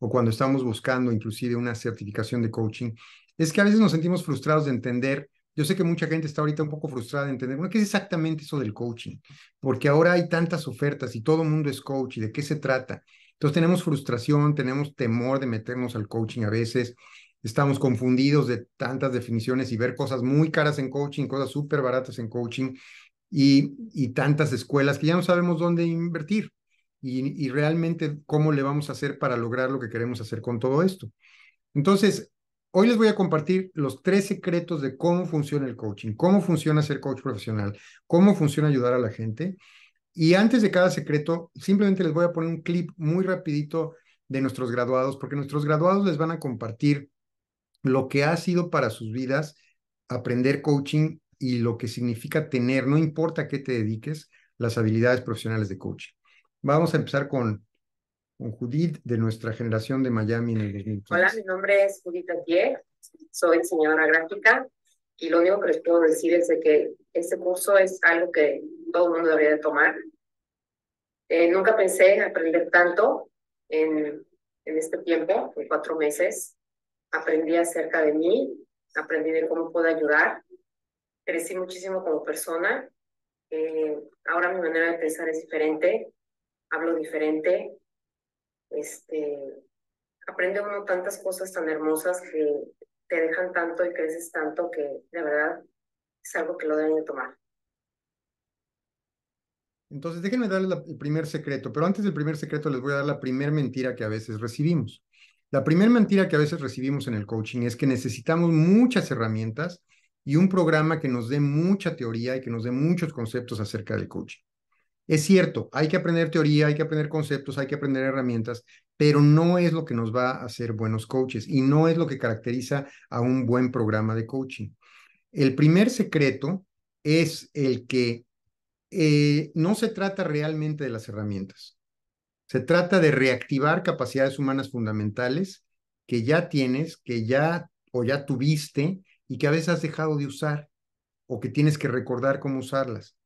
[SPEAKER 1] o cuando estamos buscando inclusive una certificación de coaching, es que a veces nos sentimos frustrados de entender yo sé que mucha gente está ahorita un poco frustrada de entender, ¿qué es exactamente eso del coaching? Porque ahora hay tantas ofertas y todo el mundo es coach y de qué se trata. Entonces tenemos frustración, tenemos temor de meternos al coaching a veces, estamos confundidos de tantas definiciones y ver cosas muy caras en coaching, cosas súper baratas en coaching y tantas escuelas que ya no sabemos dónde invertir y, realmente cómo le vamos a hacer para lograr lo que queremos hacer con todo esto. Entonces, Hoy les voy a compartir los tres secretos de cómo funciona el coaching, cómo funciona ser coach profesional, cómo funciona ayudar a la gente. Y antes de cada secreto, simplemente les voy a poner un clip muy rapidito de nuestros graduados, porque nuestros graduados les van a compartir lo que ha sido para sus vidas aprender coaching y lo que significa tener, no importa qué te dediques, las habilidades profesionales de coaching. Vamos a empezar con, con Judith de nuestra generación de Miami Hola,
[SPEAKER 2] mi nombre es Judith Atier, soy enseñadora gráfica y lo único que les puedo decir es de que este curso es algo que todo el mundo debería de tomar. Eh, nunca pensé en aprender tanto en, este tiempo, en cuatro meses. Aprendí acerca de mí, aprendí de cómo puedo ayudar, crecí muchísimo como persona. Eh, ahora mi manera de pensar es diferente, hablo diferente, este, aprende uno tantas cosas tan hermosas que te dejan tanto y creces tanto que de verdad es algo que lo deben
[SPEAKER 1] de tomar. Entonces, déjenme darles el primer secreto, pero antes del primer secreto les voy a dar la primera mentira que a veces recibimos. La primera mentira que a veces recibimos en el coaching es que necesitamos muchas herramientas y un programa que nos dé mucha teoría y que nos dé muchos conceptos acerca del coaching. Es cierto, hay que aprender teoría, hay que aprender conceptos, hay que aprender herramientas, pero no es lo que nos va a hacer buenos coaches y no es lo que caracteriza a un buen programa de coaching. El primer secreto es el que eh, no se trata realmente de las herramientas. Se trata de reactivar capacidades humanas fundamentales que ya tienes, que ya o ya tuviste y que a veces has dejado de usar o que tienes que recordar cómo usarlas.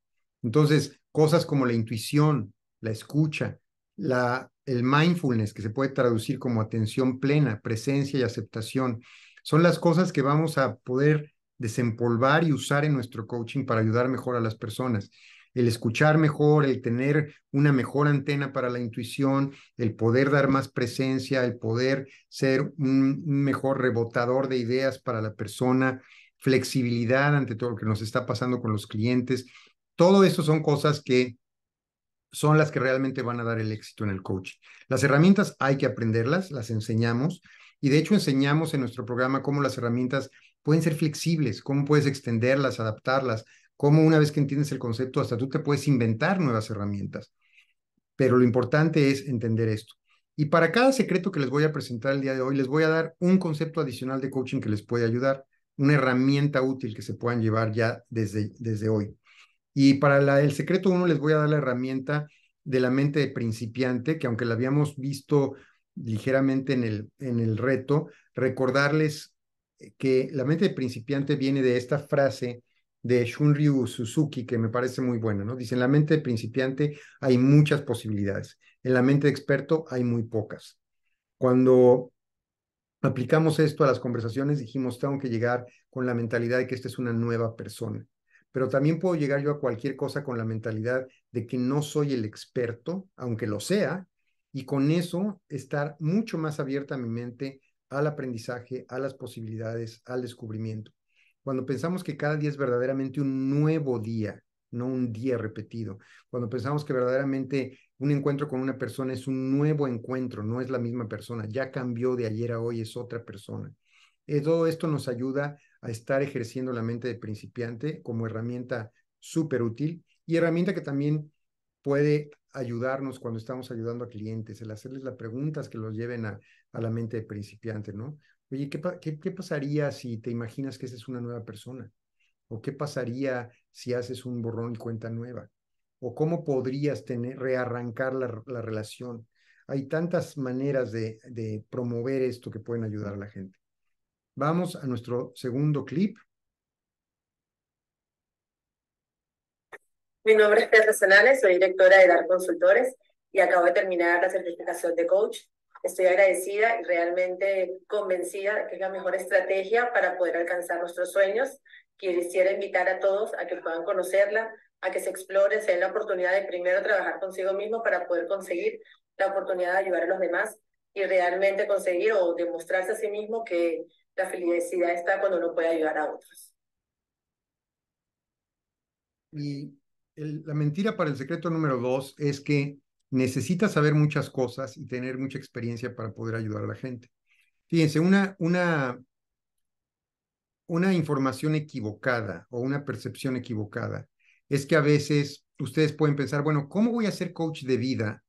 [SPEAKER 1] Entonces, Cosas como la intuición, la escucha, la, el mindfulness, que se puede traducir como atención plena, presencia y aceptación, son las cosas que vamos a poder desempolvar y usar en nuestro coaching para ayudar mejor a las personas. El escuchar mejor, el tener una mejor antena para la intuición, el poder dar más presencia, el poder ser un mejor rebotador de ideas para la persona, flexibilidad ante todo lo que nos está pasando con los clientes, todo esto son cosas que son las que realmente van a dar el éxito en el coaching. Las herramientas hay que aprenderlas, las enseñamos y de hecho enseñamos en nuestro programa cómo las herramientas pueden ser flexibles, cómo puedes extenderlas, adaptarlas, cómo una vez que entiendes el concepto hasta tú te puedes inventar nuevas herramientas. Pero lo importante es entender esto. Y para cada secreto que les voy a presentar el día de hoy, les voy a dar un concepto adicional de coaching que les puede ayudar, una herramienta útil que se puedan llevar ya desde, desde hoy. Y para el secreto uno les voy a dar la herramienta de la mente de principiante, que aunque la habíamos visto ligeramente en el, en el reto, recordarles que la mente de principiante viene de esta frase de Shunryu Suzuki, que me parece muy buena, ¿no? Dice, en la mente de principiante hay muchas posibilidades, en la mente de experto hay muy pocas. Cuando aplicamos esto a las conversaciones, dijimos, tengo que llegar con la mentalidad de que esta es una nueva persona pero también puedo llegar yo a cualquier cosa con la mentalidad de que no soy el experto, aunque lo sea, y con eso estar mucho más abierta mi mente al aprendizaje, a las posibilidades, al descubrimiento. Cuando pensamos que cada día es verdaderamente un nuevo día, no un día repetido. Cuando pensamos que verdaderamente un encuentro con una persona es un nuevo encuentro, no es la misma persona, ya cambió de ayer a hoy, es otra persona. Eh, todo esto nos ayuda a estar ejerciendo la mente de principiante como herramienta súper útil y herramienta que también puede ayudarnos cuando estamos ayudando a clientes, el hacerles las preguntas que los lleven a, la mente de principiante, ¿no? Oye, ¿qué, pasaría si te imaginas que esa es una nueva persona? ¿O qué pasaría si haces un borrón y cuenta nueva? ¿O cómo podrías rearrancar la, la relación? Hay tantas maneras de, de promover esto que pueden ayudar a la gente. Vamos a nuestro segundo clip.
[SPEAKER 2] Mi nombre es Petra Sanales, soy directora de DAR Consultores y acabo de terminar la certificación de coach. Estoy agradecida y realmente convencida de que es la mejor estrategia para poder alcanzar nuestros sueños. Quisiera invitar a todos a que puedan conocerla, a que se explore, se den la oportunidad de primero trabajar consigo mismo para poder conseguir la oportunidad de ayudar a los demás y realmente conseguir o demostrarse a sí mismo que la felicidad está cuando uno puede ayudar a otros.
[SPEAKER 1] Y la mentira para el secreto número dos es que necesitas saber muchas cosas y tener mucha experiencia para poder ayudar a la gente. Fíjense, una, una, una información equivocada o una percepción equivocada es que a veces ustedes pueden pensar, bueno, ¿cómo voy a ser coach de vida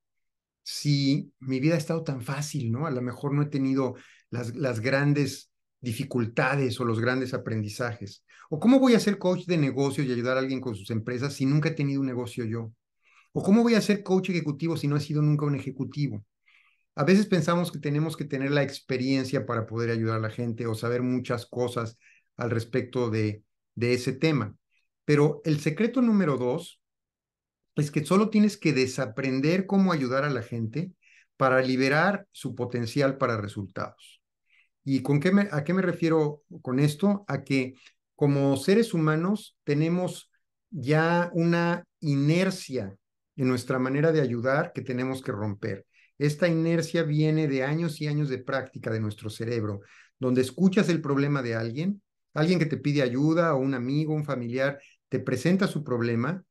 [SPEAKER 1] si mi vida ha estado tan fácil, ¿no? A lo mejor no he tenido las, las grandes dificultades o los grandes aprendizajes? ¿O cómo voy a ser coach de negocio y ayudar a alguien con sus empresas si nunca he tenido un negocio yo? ¿O cómo voy a ser coach ejecutivo si no he sido nunca un ejecutivo? A veces pensamos que tenemos que tener la experiencia para poder ayudar a la gente o saber muchas cosas al respecto de, de ese tema. Pero el secreto número dos es que solo tienes que desaprender cómo ayudar a la gente para liberar su potencial para resultados. ¿Y con qué a qué me refiero con esto? A que como seres humanos tenemos ya una inercia en nuestra manera de ayudar que tenemos que romper. Esta inercia viene de años y años de práctica de nuestro cerebro, donde escuchas el problema de alguien, alguien que te pide ayuda o un amigo, un familiar, te presenta su problema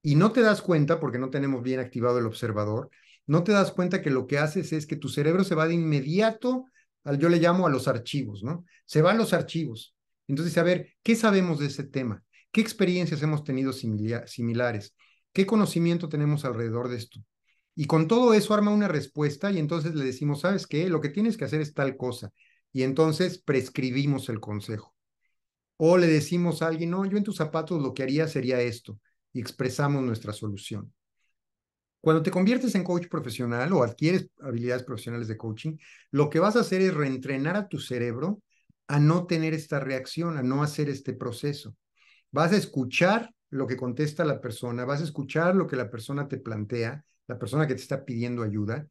[SPEAKER 1] y no te das cuenta, porque no tenemos bien activado el observador, no te das cuenta que lo que haces es que tu cerebro se va de inmediato yo le llamo a los archivos, ¿no? Se van a los archivos. Entonces, a ver, ¿qué sabemos de ese tema? ¿Qué experiencias hemos tenido similares? ¿Qué conocimiento tenemos alrededor de esto? Y con todo eso arma una respuesta y entonces le decimos, ¿sabes qué? Lo que tienes que hacer es tal cosa. Y entonces prescribimos el consejo. O le decimos a alguien, no, yo en tus zapatos lo que haría sería esto. Y expresamos nuestra solución. Cuando te conviertes en coach profesional o adquieres habilidades profesionales de coaching, lo que vas a hacer es reentrenar a tu cerebro a no tener esta reacción, a no hacer este proceso. Vas a escuchar lo que contesta la persona, vas a escuchar lo que la persona te plantea, la persona que te está pidiendo ayuda.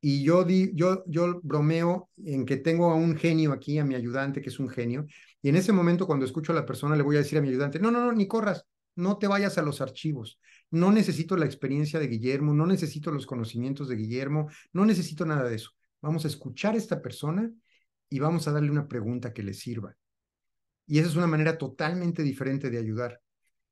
[SPEAKER 1] Y yo, yo, yo bromeo en que tengo a un genio aquí, a mi ayudante, que es un genio. Y en ese momento, cuando escucho a la persona, le voy a decir a mi ayudante, no, no, no, ni corras, no te vayas a los archivos, no necesito la experiencia de Guillermo, no necesito los conocimientos de Guillermo, no necesito nada de eso. Vamos a escuchar a esta persona y vamos a darle una pregunta que le sirva. Y esa es una manera totalmente diferente de ayudar.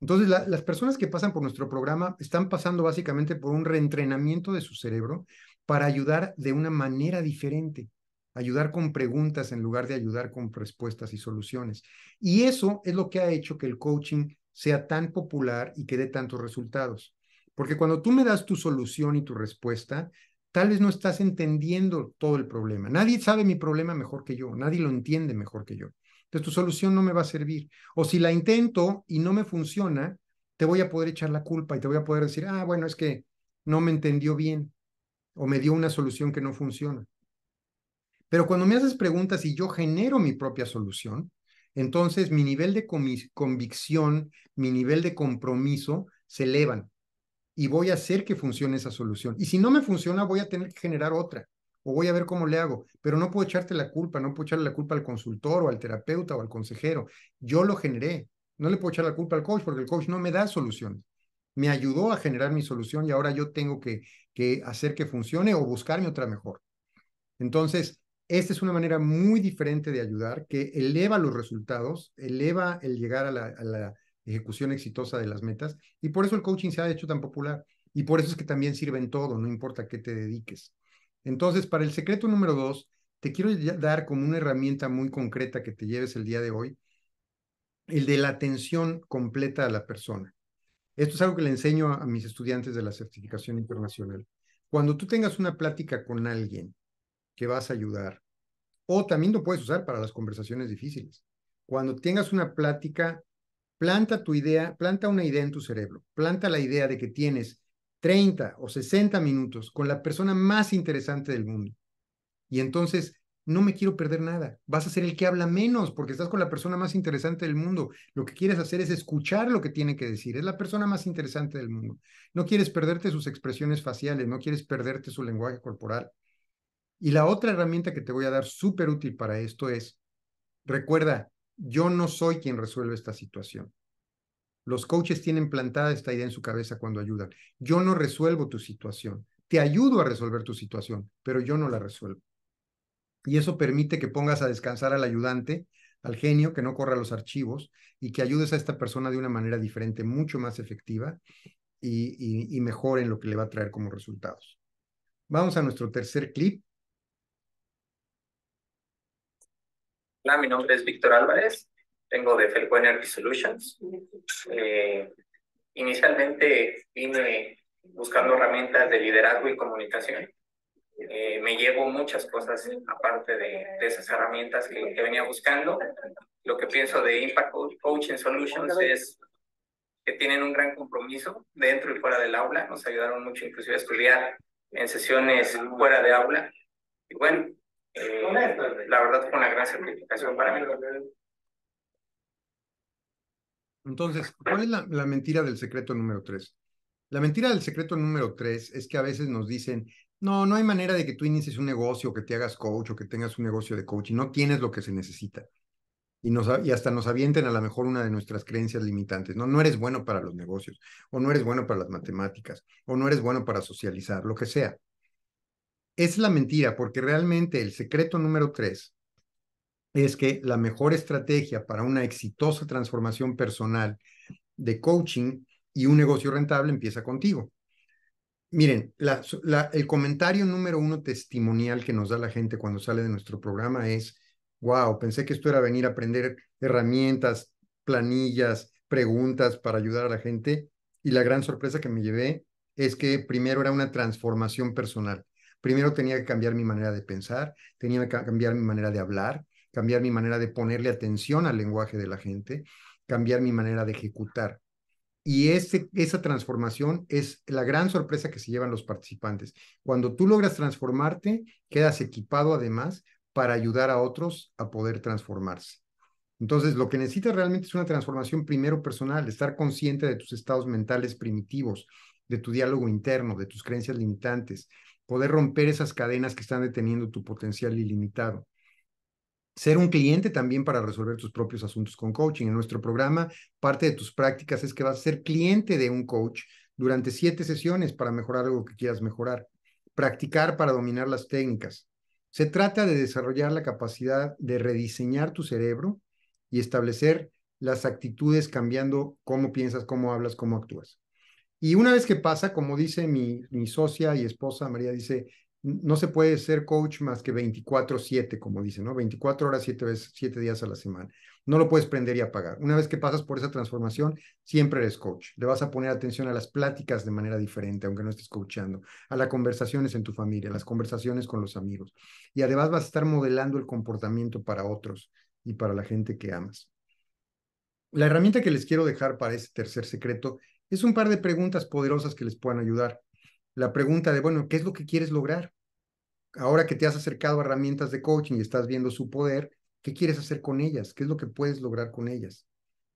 [SPEAKER 1] Entonces, las personas que pasan por nuestro programa están pasando básicamente por un reentrenamiento de su cerebro para ayudar de una manera diferente, ayudar con preguntas en lugar de ayudar con respuestas y soluciones. Y eso es lo que ha hecho que el coaching sea tan popular y que dé tantos resultados. Porque cuando tú me das tu solución y tu respuesta, tal vez no estás entendiendo todo el problema. Nadie sabe mi problema mejor que yo, nadie lo entiende mejor que yo. Entonces tu solución no me va a servir. O si la intento y no me funciona, te voy a poder echar la culpa y te voy a poder decir, ah, bueno, es que no me entendió bien o me dio una solución que no funciona. Pero cuando me haces preguntas y yo genero mi propia solución, entonces, mi nivel de convicción, mi nivel de compromiso se elevan y voy a hacer que funcione esa solución. Y si no me funciona, voy a tener que generar otra o voy a ver cómo le hago, pero no puedo echarte la culpa, no puedo echarle la culpa al consultor o al terapeuta o al consejero. Yo lo generé. No le puedo echar la culpa al coach porque el coach no me da solución, Me ayudó a generar mi solución y ahora yo tengo que, que hacer que funcione o buscarme otra mejor. Entonces, esta es una manera muy diferente de ayudar que eleva los resultados, eleva el llegar a la, ejecución exitosa de las metas y por eso el coaching se ha hecho tan popular y por eso es que también sirve en todo, no importa a qué te dediques. Entonces, para el secreto número dos, te quiero dar como una herramienta muy concreta que te lleves el día de hoy, el de la atención completa a la persona. Esto es algo que le enseño a mis estudiantes de la certificación internacional. Cuando tú tengas una plática con alguien, que vas a ayudar. O también lo puedes usar para las conversaciones difíciles. Cuando tengas una plática, planta tu idea, planta una idea en tu cerebro, planta la idea de que tienes 30 o 60 minutos con la persona más interesante del mundo. Y entonces, no me quiero perder nada. Vas a ser el que habla menos porque estás con la persona más interesante del mundo. Lo que quieres hacer es escuchar lo que tiene que decir. Es la persona más interesante del mundo. No quieres perderte sus expresiones faciales, no quieres perderte su lenguaje corporal y la otra herramienta que te voy a dar súper útil para esto es, recuerda, yo no soy quien resuelve esta situación. Los coaches tienen plantada esta idea en su cabeza cuando ayudan. Yo no resuelvo tu situación. Te ayudo a resolver tu situación, pero yo no la resuelvo. Y eso permite que pongas a descansar al ayudante, al genio, que no corra los archivos y que ayudes a esta persona de una manera diferente, mucho más efectiva y, mejor en lo que le va a traer como resultados. Vamos a nuestro tercer clip
[SPEAKER 2] Hola, mi nombre es Víctor Álvarez, vengo de Felco Energy Solutions. Eh, inicialmente vine buscando herramientas de liderazgo y comunicación. Eh, me llevo muchas cosas aparte de, esas herramientas que, venía buscando. Lo que pienso de Impact Coaching Solutions es que tienen un gran compromiso dentro y fuera del aula. Nos ayudaron mucho inclusive a estudiar en sesiones fuera de aula. Y bueno,
[SPEAKER 1] la verdad con la gran certificación para mí. Entonces, ¿cuál es la, mentira del secreto número tres? La mentira del secreto número tres es que a veces nos dicen, no, no hay manera de que tú inicies un negocio, que te hagas coach o que tengas un negocio de coaching, no tienes lo que se necesita. Y, y hasta nos avienten a lo mejor una de nuestras creencias limitantes, No eres bueno para los negocios, o no eres bueno para las matemáticas, o no eres bueno para socializar, lo que sea es la mentira, porque realmente el secreto número tres es que la mejor estrategia para una exitosa transformación personal de coaching y un negocio rentable empieza contigo. Miren, el comentario número uno testimonial que nos da la gente cuando sale de nuestro programa es, wow, pensé que esto era venir a aprender herramientas, planillas, preguntas para ayudar a la gente. Y la gran sorpresa que me llevé es que primero era una transformación personal. Primero tenía que cambiar mi manera de pensar, tenía que cambiar mi manera de hablar, cambiar mi manera de ponerle atención al lenguaje de la gente, cambiar mi manera de ejecutar. Y ese, esa transformación es la gran sorpresa que se llevan los participantes. Cuando tú logras transformarte, quedas equipado además para ayudar a otros a poder transformarse. Entonces, lo que necesitas realmente es una transformación primero personal, estar consciente de tus estados mentales primitivos, de tu diálogo interno, de tus creencias limitantes, poder romper esas cadenas que están deteniendo tu potencial ilimitado. Ser un cliente también para resolver tus propios asuntos con coaching. En nuestro programa, parte de tus prácticas es que vas a ser cliente de un coach durante siete sesiones para mejorar algo que quieras mejorar. Practicar para dominar las técnicas. Se trata de desarrollar la capacidad de rediseñar tu cerebro y establecer las actitudes cambiando cómo piensas, cómo hablas, cómo actúas. Y una vez que pasa, como dice mi, mi socia y esposa María, dice, no se puede ser coach más que 24/7, como dice, ¿no? 24 horas, 7, veces, 7 días a la semana. No lo puedes prender y apagar. Una vez que pasas por esa transformación, siempre eres coach. Le vas a poner atención a las pláticas de manera diferente, aunque no estés coachando, a las conversaciones en tu familia, a las conversaciones con los amigos. Y además vas a estar modelando el comportamiento para otros y para la gente que amas. La herramienta que les quiero dejar para ese tercer secreto es un par de preguntas poderosas que les puedan ayudar. La pregunta de, bueno, ¿qué es lo que quieres lograr? Ahora que te has acercado a herramientas de coaching y estás viendo su poder, ¿qué quieres hacer con ellas? ¿Qué es lo que puedes lograr con ellas?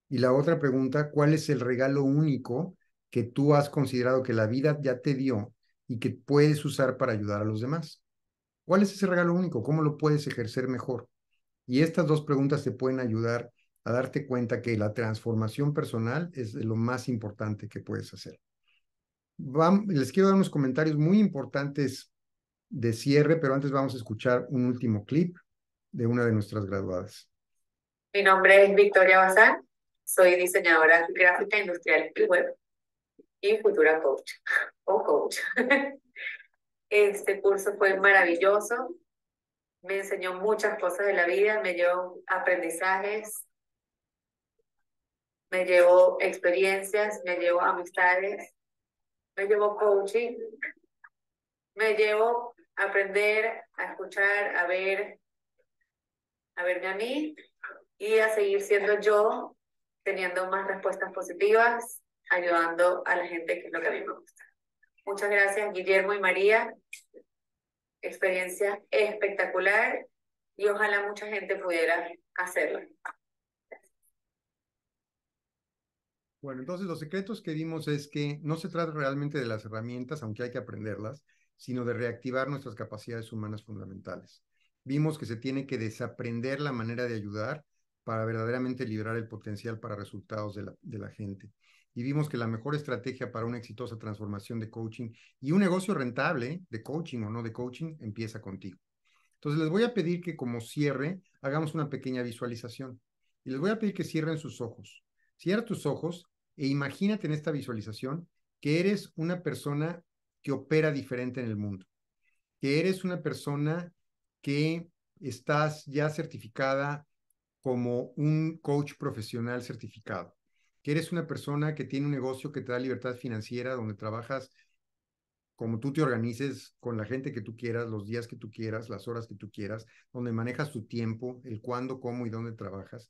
[SPEAKER 1] Y la otra pregunta, ¿cuál es el regalo único que tú has considerado que la vida ya te dio y que puedes usar para ayudar a los demás? ¿Cuál es ese regalo único? ¿Cómo lo puedes ejercer mejor? Y estas dos preguntas te pueden ayudar a darte cuenta que la transformación personal es lo más importante que puedes hacer. les quiero dar unos comentarios muy importantes de cierre, pero antes vamos a escuchar un último clip de una de nuestras graduadas.
[SPEAKER 2] Mi nombre es Victoria Bazán, soy diseñadora gráfica industrial y web y futura coach o coach. [LAUGHS] Este curso fue maravilloso, me enseñó muchas cosas de la vida, me dio aprendizajes, me llevo experiencias, me llevo amistades, me llevo coaching, me llevo a aprender, a escuchar, a ver, a verme a mí y a seguir siendo yo, teniendo más respuestas positivas, ayudando a la gente, que es lo que a mí me gusta. Muchas gracias, Guillermo y María. Experiencia espectacular y ojalá mucha gente pudiera hacerla.
[SPEAKER 1] Bueno, entonces los secretos que vimos es que no se trata realmente de las herramientas, aunque hay que aprenderlas, sino de reactivar nuestras capacidades humanas fundamentales. Vimos que se tiene que desaprender la manera de ayudar para verdaderamente liberar el potencial para resultados de la, de la gente. Y vimos que la mejor estrategia para una exitosa transformación de coaching y un negocio rentable de coaching o no de coaching empieza contigo. Entonces les voy a pedir que como cierre hagamos una pequeña visualización y les voy a pedir que cierren sus ojos Cierra tus ojos e imagínate en esta visualización que eres una persona que opera diferente en el mundo, que eres una persona que estás ya certificada como un coach profesional certificado, que eres una persona que tiene un negocio que te da libertad financiera, donde trabajas como tú te organices con la gente que tú quieras, los días que tú quieras, las horas que tú quieras, donde manejas tu tiempo, el cuándo, cómo y dónde trabajas,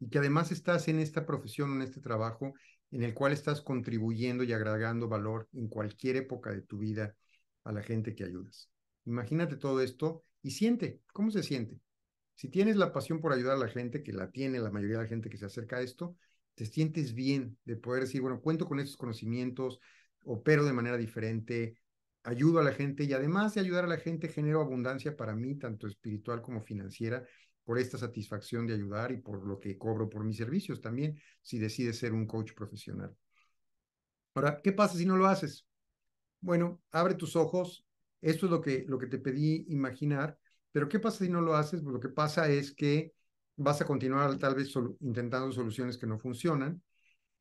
[SPEAKER 1] y que además estás en esta profesión, en este trabajo, en el cual estás contribuyendo y agregando valor en cualquier época de tu vida a la gente que ayudas. Imagínate todo esto y siente, ¿cómo se siente? Si tienes la pasión por ayudar a la gente, que la tiene la mayoría de la gente que se acerca a esto, te sientes bien de poder decir, bueno, cuento con estos conocimientos, opero de manera diferente, ayudo a la gente y además de ayudar a la gente, genero abundancia para mí, tanto espiritual como financiera, por esta satisfacción de ayudar y por lo que cobro por mis servicios también, si decides ser un coach profesional. Ahora, ¿qué pasa si no lo haces? Bueno, abre tus ojos. Esto es lo que, lo que te pedí imaginar. Pero ¿qué pasa si no lo haces? Pues lo que pasa es que vas a continuar tal vez intentando soluciones que no funcionan.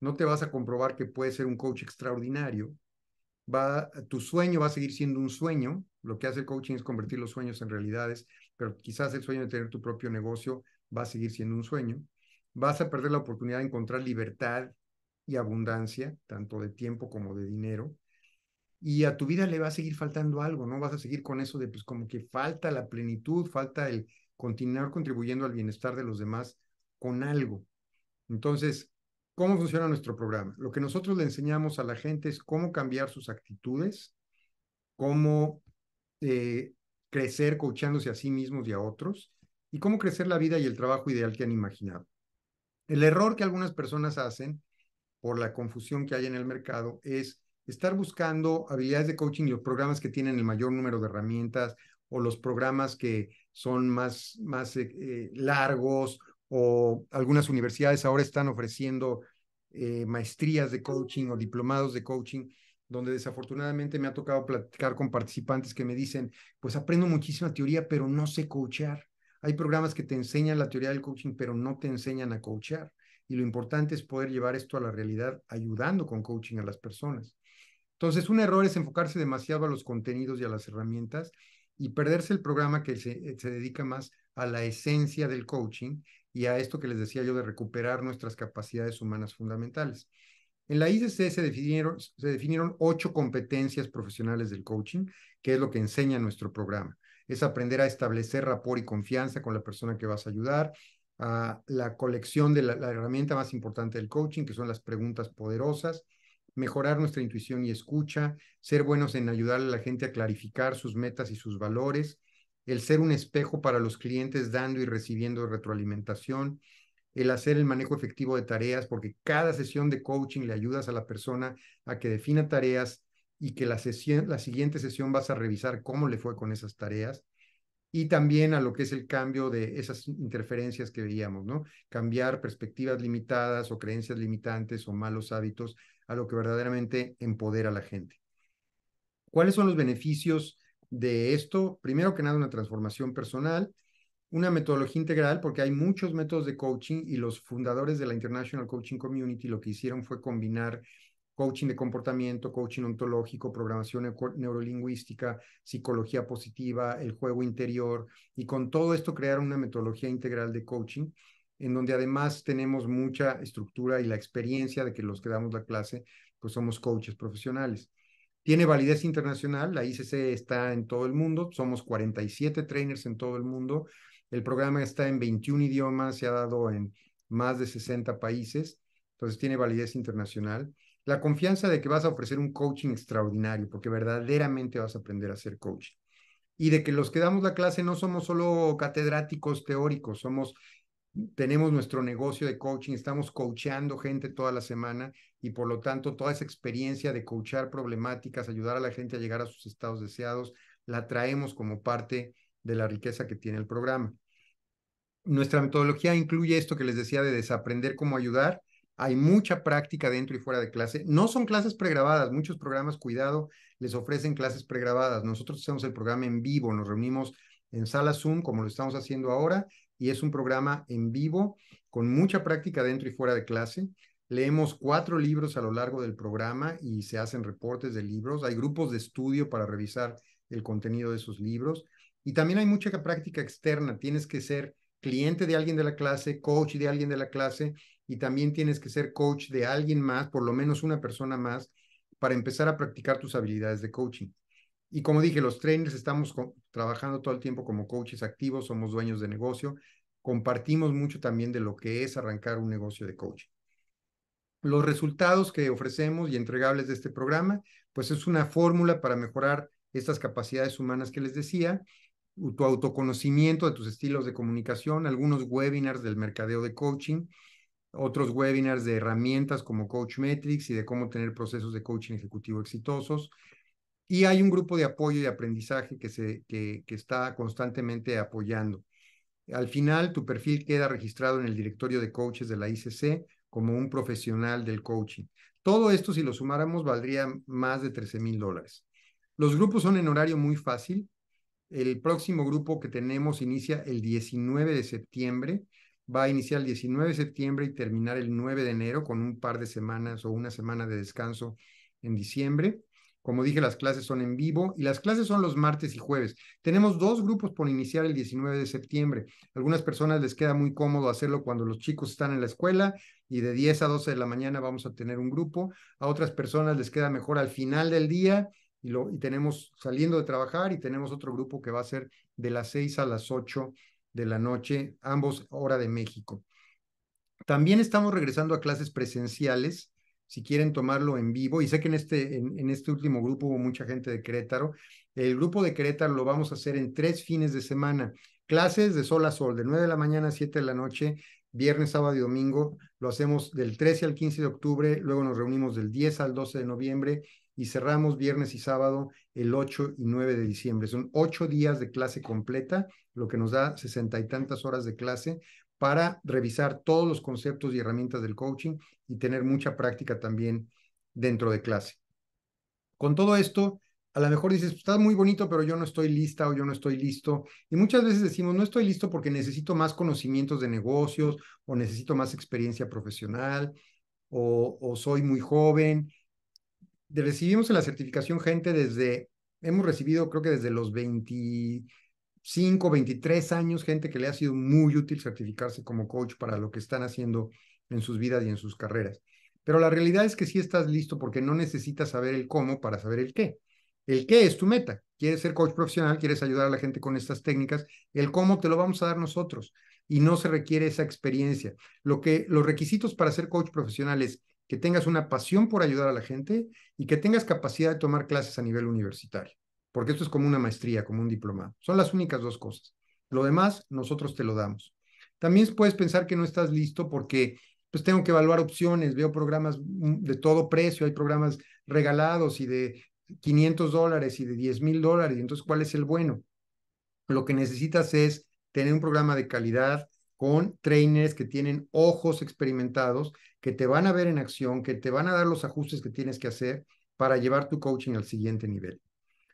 [SPEAKER 1] No te vas a comprobar que puedes ser un coach extraordinario. Va, tu sueño va a seguir siendo un sueño. Lo que hace el coaching es convertir los sueños en realidades pero quizás el sueño de tener tu propio negocio va a seguir siendo un sueño. Vas a perder la oportunidad de encontrar libertad y abundancia, tanto de tiempo como de dinero. Y a tu vida le va a seguir faltando algo, ¿no? Vas a seguir con eso de, pues como que falta la plenitud, falta el continuar contribuyendo al bienestar de los demás con algo. Entonces, ¿cómo funciona nuestro programa? Lo que nosotros le enseñamos a la gente es cómo cambiar sus actitudes, cómo eh, crecer coachándose a sí mismos y a otros, y cómo crecer la vida y el trabajo ideal que han imaginado. El error que algunas personas hacen por la confusión que hay en el mercado es estar buscando habilidades de coaching y los programas que tienen el mayor número de herramientas o los programas que son más, más eh, eh, largos o algunas universidades ahora están ofreciendo eh, maestrías de coaching o diplomados de coaching donde desafortunadamente me ha tocado platicar con participantes que me dicen, pues aprendo muchísima teoría, pero no sé coachar. Hay programas que te enseñan la teoría del coaching, pero no te enseñan a coachar. Y lo importante es poder llevar esto a la realidad ayudando con coaching a las personas. Entonces, un error es enfocarse demasiado a los contenidos y a las herramientas y perderse el programa que se, eh, se dedica más a la esencia del coaching y a esto que les decía yo de recuperar nuestras capacidades humanas fundamentales. En la ICC se definieron, ocho competencias profesionales del coaching, que es lo que enseña nuestro programa. Es aprender a establecer rapport y confianza con la persona que vas a ayudar, a la colección de la herramienta más importante del coaching, que son las preguntas poderosas, mejorar nuestra intuición y escucha, ser buenos en ayudar a la gente a clarificar sus metas y sus valores, el ser un espejo para los clientes dando y recibiendo retroalimentación, el hacer el manejo efectivo de tareas, porque cada sesión de coaching le ayudas a la persona a que defina tareas y que la, la siguiente sesión vas a revisar cómo le fue con esas tareas y también a lo que es el cambio de esas interferencias que veíamos, ¿no? Cambiar perspectivas limitadas o creencias limitantes o malos hábitos a lo que verdaderamente empodera a la gente. ¿Cuáles son los beneficios de esto? Primero que nada, una transformación personal, una metodología integral porque hay muchos métodos de coaching y los fundadores de la International Coaching Community lo que hicieron fue combinar coaching de comportamiento, coaching ontológico, programación neurolingüística, psicología positiva, el juego interior y con todo esto crearon una metodología integral de coaching en donde además tenemos mucha estructura y la experiencia de que los que damos la clase pues somos coaches profesionales. Tiene validez internacional, la ICC está en todo el mundo, somos 47 trainers en todo el mundo, el programa está en 21 idiomas, se ha dado en más de 60 países, entonces tiene validez internacional. La confianza de que vas a ofrecer un coaching extraordinario, porque verdaderamente vas a aprender a ser coach, Y de que los que damos la clase no somos solo catedráticos teóricos, somos tenemos nuestro negocio de coaching, estamos coachando gente toda la semana y por lo tanto toda esa experiencia de coachar problemáticas, ayudar a la gente a llegar a sus estados deseados, la traemos como parte de la riqueza que tiene el programa. Nuestra metodología incluye esto que les decía de desaprender cómo ayudar. Hay mucha práctica dentro y fuera de clase. No son clases pregrabadas. Muchos programas, cuidado, les ofrecen clases pregrabadas. Nosotros hacemos el programa en vivo. Nos reunimos en sala Zoom, como lo estamos haciendo ahora, y es un programa en vivo con mucha práctica dentro y fuera de clase. Leemos cuatro libros a lo largo del programa y se hacen reportes de libros. Hay grupos de estudio para revisar el contenido de esos libros. Y también hay mucha práctica externa. Tienes que ser cliente de alguien de la clase, coach de alguien de la clase, y también tienes que ser coach de alguien más, por lo menos una persona más, para empezar a practicar tus habilidades de coaching. Y como dije, los trainers estamos trabajando todo el tiempo como coaches activos, somos dueños de negocio, compartimos mucho también de lo que es arrancar un negocio de coaching. Los resultados que ofrecemos y entregables de este programa, pues es una fórmula para mejorar estas capacidades humanas que les decía tu autoconocimiento de tus estilos de comunicación, algunos webinars del mercadeo de coaching, otros webinars de herramientas como Coach Metrics y de cómo tener procesos de coaching ejecutivo exitosos. Y hay un grupo de apoyo y aprendizaje que, se, que, que está constantemente apoyando. Al final, tu perfil queda registrado en el directorio de coaches de la ICC como un profesional del coaching. Todo esto, si lo sumáramos, valdría más de 13 mil dólares. Los grupos son en horario muy fácil, el próximo grupo que tenemos inicia el 19 de septiembre, va a iniciar el 19 de septiembre y terminar el 9 de enero con un par de semanas o una semana de descanso en diciembre. Como dije, las clases son en vivo y las clases son los martes y jueves. Tenemos dos grupos por iniciar el 19 de septiembre. algunas personas les queda muy cómodo hacerlo cuando los chicos están en la escuela y de 10 a 12 de la mañana vamos a tener un grupo. A otras personas les queda mejor al final del día y, tenemos saliendo de trabajar y tenemos otro grupo que va a ser de las 6 a las 8 de la noche, ambos hora de México. También estamos regresando a clases presenciales, si quieren tomarlo en vivo, y sé que en este, en, este último grupo hubo mucha gente de Querétaro, el grupo de Querétaro lo vamos a hacer en tres fines de semana, clases de sol a sol, de 9 de la mañana a 7 de la noche, viernes, sábado y domingo, lo hacemos del 13 al 15 de octubre, luego nos reunimos del 10 al 12 de noviembre y cerramos viernes y sábado el 8 y 9 de diciembre. Son ocho días de clase completa, lo que nos da sesenta y tantas horas de clase para revisar todos los conceptos y herramientas del coaching y tener mucha práctica también dentro de clase. Con todo esto, a lo mejor dices, está muy bonito, pero yo no estoy lista o yo no estoy listo. Y muchas veces decimos, no estoy listo porque necesito más conocimientos de negocios o necesito más experiencia profesional o, o soy muy joven recibimos en la certificación gente desde, hemos recibido creo que desde los 25, 23 años, gente que le ha sido muy útil certificarse como coach para lo que están haciendo en sus vidas y en sus carreras. Pero la realidad es que sí estás listo porque no necesitas saber el cómo para saber el qué. El qué es tu meta. Quieres ser coach profesional, quieres ayudar a la gente con estas técnicas. El cómo te lo vamos a dar nosotros y no se requiere esa experiencia. Lo que los requisitos para ser coach profesional es que tengas una pasión por ayudar a la gente y que tengas capacidad de tomar clases a nivel universitario, porque esto es como una maestría, como un diploma. Son las únicas dos cosas. Lo demás, nosotros te lo damos. También puedes pensar que no estás listo porque pues tengo que evaluar opciones, veo programas mm, de todo precio, hay programas regalados y de 500 dólares y de 10 mil dólares, entonces, ¿cuál es el bueno? Lo que necesitas es tener un programa de calidad, con trainers que tienen ojos experimentados, que te van a ver en acción, que te van a dar los ajustes que tienes que hacer para llevar tu coaching al siguiente nivel.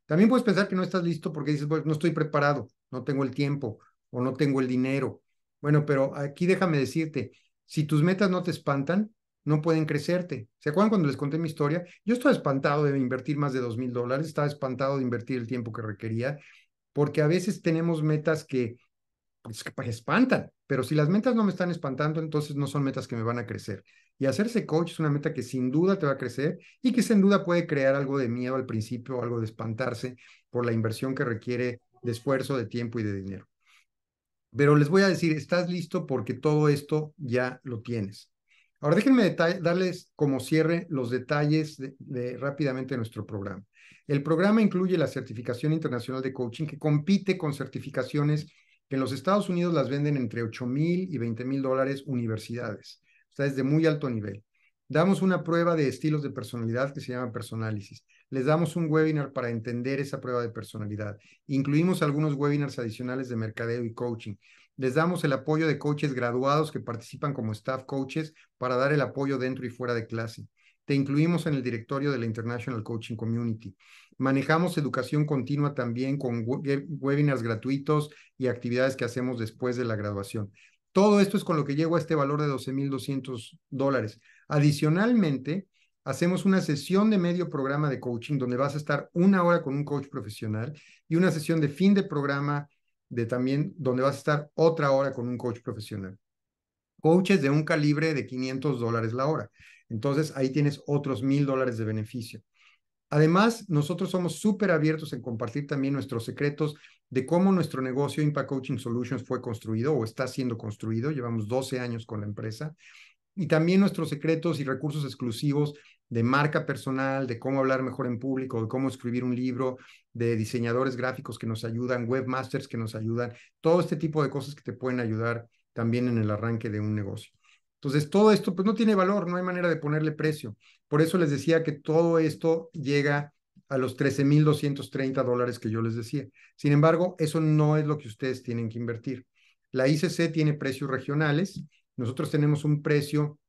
[SPEAKER 1] También puedes pensar que no estás listo porque dices, bueno, no estoy preparado, no tengo el tiempo o no tengo el dinero. Bueno, pero aquí déjame decirte, si tus metas no te espantan, no pueden crecerte. ¿Se acuerdan cuando les conté mi historia? Yo estaba espantado de invertir más de dos mil dólares, estaba espantado de invertir el tiempo que requería, porque a veces tenemos metas que pues, espantan, pero si las metas no me están espantando, entonces no son metas que me van a crecer. Y hacerse coach es una meta que sin duda te va a crecer y que sin duda puede crear algo de miedo al principio, algo de espantarse por la inversión que requiere de esfuerzo, de tiempo y de dinero. Pero les voy a decir, estás listo porque todo esto ya lo tienes. Ahora déjenme darles como cierre los detalles rápidamente de nuestro programa. El programa incluye la certificación internacional de coaching que compite con certificaciones en los Estados Unidos las venden entre 8 mil y 20 mil dólares universidades. O es de muy alto nivel. Damos una prueba de estilos de personalidad que se llama personalysis. Les damos un webinar para entender esa prueba de personalidad. Incluimos algunos webinars adicionales de mercadeo y coaching. Les damos el apoyo de coaches graduados que participan como staff coaches para dar el apoyo dentro y fuera de clase. Te incluimos en el directorio de la International Coaching Community. Manejamos educación continua también con webinars gratuitos y actividades que hacemos después de la graduación. Todo esto es con lo que llego a este valor de 12.200 dólares. Adicionalmente, hacemos una sesión de medio programa de coaching donde vas a estar una hora con un coach profesional y una sesión de fin de programa de también donde vas a estar otra hora con un coach profesional. Coaches de un calibre de 500 dólares la hora. Entonces ahí tienes otros $1,000 dólares de beneficio. Además, nosotros somos súper abiertos en compartir también nuestros secretos de cómo nuestro negocio Impact Coaching Solutions fue construido o está siendo construido. Llevamos 12 años con la empresa. Y también nuestros secretos y recursos exclusivos de marca personal, de cómo hablar mejor en público, de cómo escribir un libro, de diseñadores gráficos que nos ayudan, webmasters que nos ayudan, todo este tipo de cosas que te pueden ayudar también en el arranque de un negocio. Entonces, todo esto pues no tiene valor, no hay manera de ponerle precio. Por eso les decía que todo esto llega a los 13.230 dólares que yo les decía. Sin embargo, eso no es lo que ustedes tienen que invertir. La ICC tiene precios regionales. Nosotros tenemos un precio,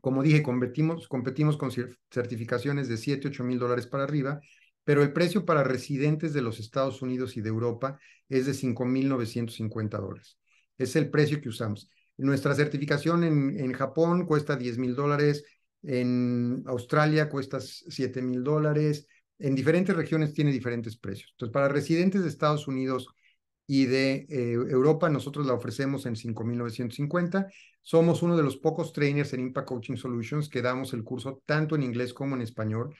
[SPEAKER 1] como dije, competimos, competimos con certificaciones de 7, 8 mil dólares para arriba, pero el precio para residentes de los Estados Unidos y de Europa es de 5.950 dólares. Es el precio que usamos. Nuestra certificación en, en Japón cuesta 10 mil dólares, en Australia cuesta 7 mil dólares, en diferentes regiones tiene diferentes precios. Entonces, para residentes de Estados Unidos y de eh, Europa, nosotros la ofrecemos en 5.950. Somos uno de los pocos trainers en Impact Coaching Solutions que damos el curso tanto en inglés como en español.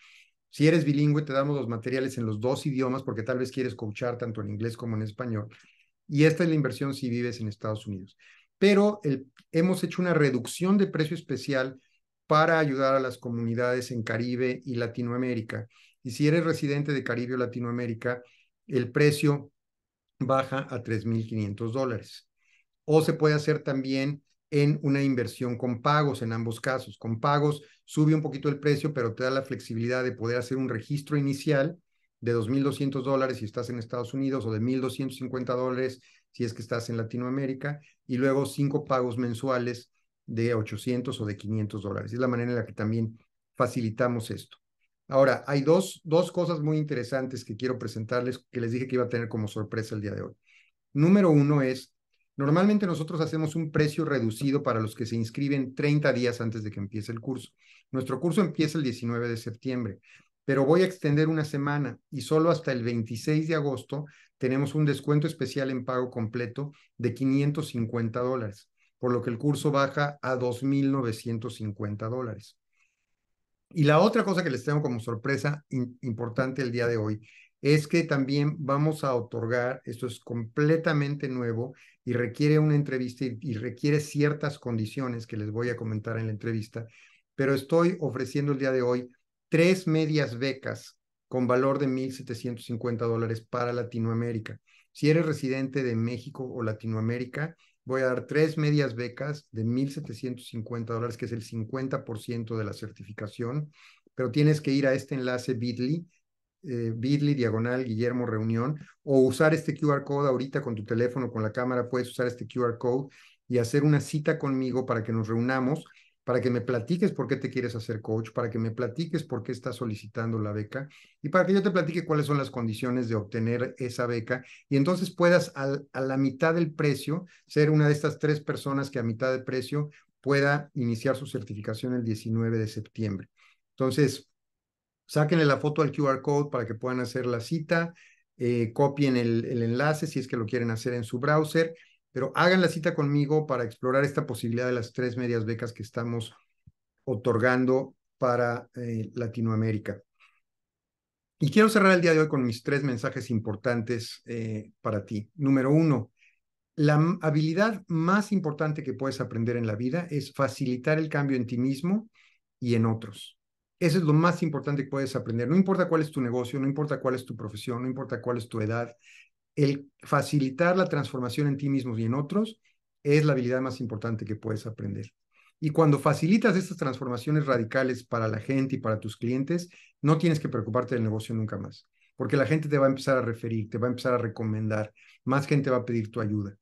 [SPEAKER 1] Si eres bilingüe, te damos los materiales en los dos idiomas porque tal vez quieres coachar tanto en inglés como en español. Y esta es la inversión si vives en Estados Unidos. Pero hemos hecho una reducción de precio especial para ayudar a las comunidades en Caribe y Latinoamérica. Y si eres residente de Caribe o Latinoamérica, el precio baja a 3.500 dólares. O se puede hacer también en una inversión con pagos en ambos casos. Con pagos sube un poquito el precio, pero te da la flexibilidad de poder hacer un registro inicial de 2.200 dólares si estás en Estados Unidos o de 1.250 dólares si es que estás en Latinoamérica y luego cinco pagos mensuales de 800 o de 500 dólares. Es la manera en la que también facilitamos esto. Ahora, hay dos, dos cosas muy interesantes que quiero presentarles que les dije que iba a tener como sorpresa el día de hoy. Número uno es, normalmente nosotros hacemos un precio reducido para los que se inscriben 30 días antes de que empiece el curso. Nuestro curso empieza el 19 de septiembre, pero voy a extender una semana y solo hasta el 26 de agosto tenemos un descuento especial en pago completo de 550 dólares por lo que el curso baja a 2.950 dólares. Y la otra cosa que les tengo como sorpresa importante el día de hoy es que también vamos a otorgar, esto es completamente nuevo y requiere una entrevista y, requiere ciertas condiciones que les voy a comentar en la entrevista, pero estoy ofreciendo el día de hoy tres medias becas con valor de 1.750 dólares para Latinoamérica. Si eres residente de México o Latinoamérica, voy a dar tres medias becas de 1.750 dólares, que es el 50% de la certificación, pero tienes que ir a este enlace bit.ly, eh, bit.ly diagonal Guillermo Reunión, o usar este QR code ahorita con tu teléfono, con la cámara, puedes usar este QR code y hacer una cita conmigo para que nos reunamos para que me platiques por qué te quieres hacer coach, para que me platiques por qué estás solicitando la beca y para que yo te platique cuáles son las condiciones de obtener esa beca y entonces puedas a la mitad del precio ser una de estas tres personas que a mitad de precio pueda iniciar su certificación el 19 de septiembre. Entonces, sáquenle la foto al QR code para que puedan hacer la cita, eh, copien el, el enlace si es que lo quieren hacer en su browser pero hagan la cita conmigo para explorar esta posibilidad de las tres medias becas que estamos otorgando para eh, Latinoamérica. Y quiero cerrar el día de hoy con mis tres mensajes importantes eh, para ti. Número uno, la habilidad más importante que puedes aprender en la vida es facilitar el cambio en ti mismo y en otros. Eso es lo más importante que puedes aprender. No importa cuál es tu negocio, no importa cuál es tu profesión, no importa cuál es tu edad, el facilitar la transformación en ti mismo y en otros es la habilidad más importante que puedes aprender. Y cuando facilitas estas transformaciones radicales para la gente y para tus clientes, no tienes que preocuparte del negocio nunca más, porque la gente te va a empezar a referir, te va a empezar a recomendar, más gente va a pedir tu ayuda.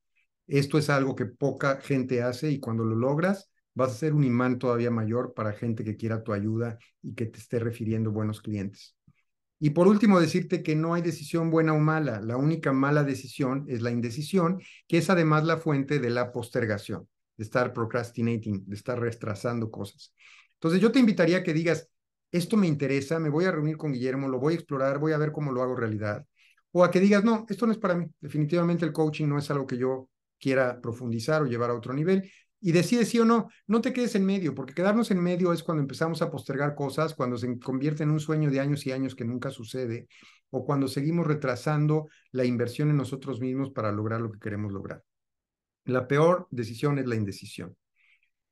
[SPEAKER 1] Esto es algo que poca gente hace y cuando lo logras, vas a ser un imán todavía mayor para gente que quiera tu ayuda y que te esté refiriendo buenos clientes. Y por último, decirte que no hay decisión buena o mala. La única mala decisión es la indecisión, que es además la fuente de la postergación, de estar procrastinating, de estar retrasando cosas. Entonces, yo te invitaría a que digas, esto me interesa, me voy a reunir con Guillermo, lo voy a explorar, voy a ver cómo lo hago realidad. O a que digas, no, esto no es para mí. Definitivamente el coaching no es algo que yo quiera profundizar o llevar a otro nivel y decide sí o no, no te quedes en medio, porque quedarnos en medio es cuando empezamos a postergar cosas, cuando se convierte en un sueño de años y años que nunca sucede, o cuando seguimos retrasando la inversión en nosotros mismos para lograr lo que queremos lograr. La peor decisión es la indecisión.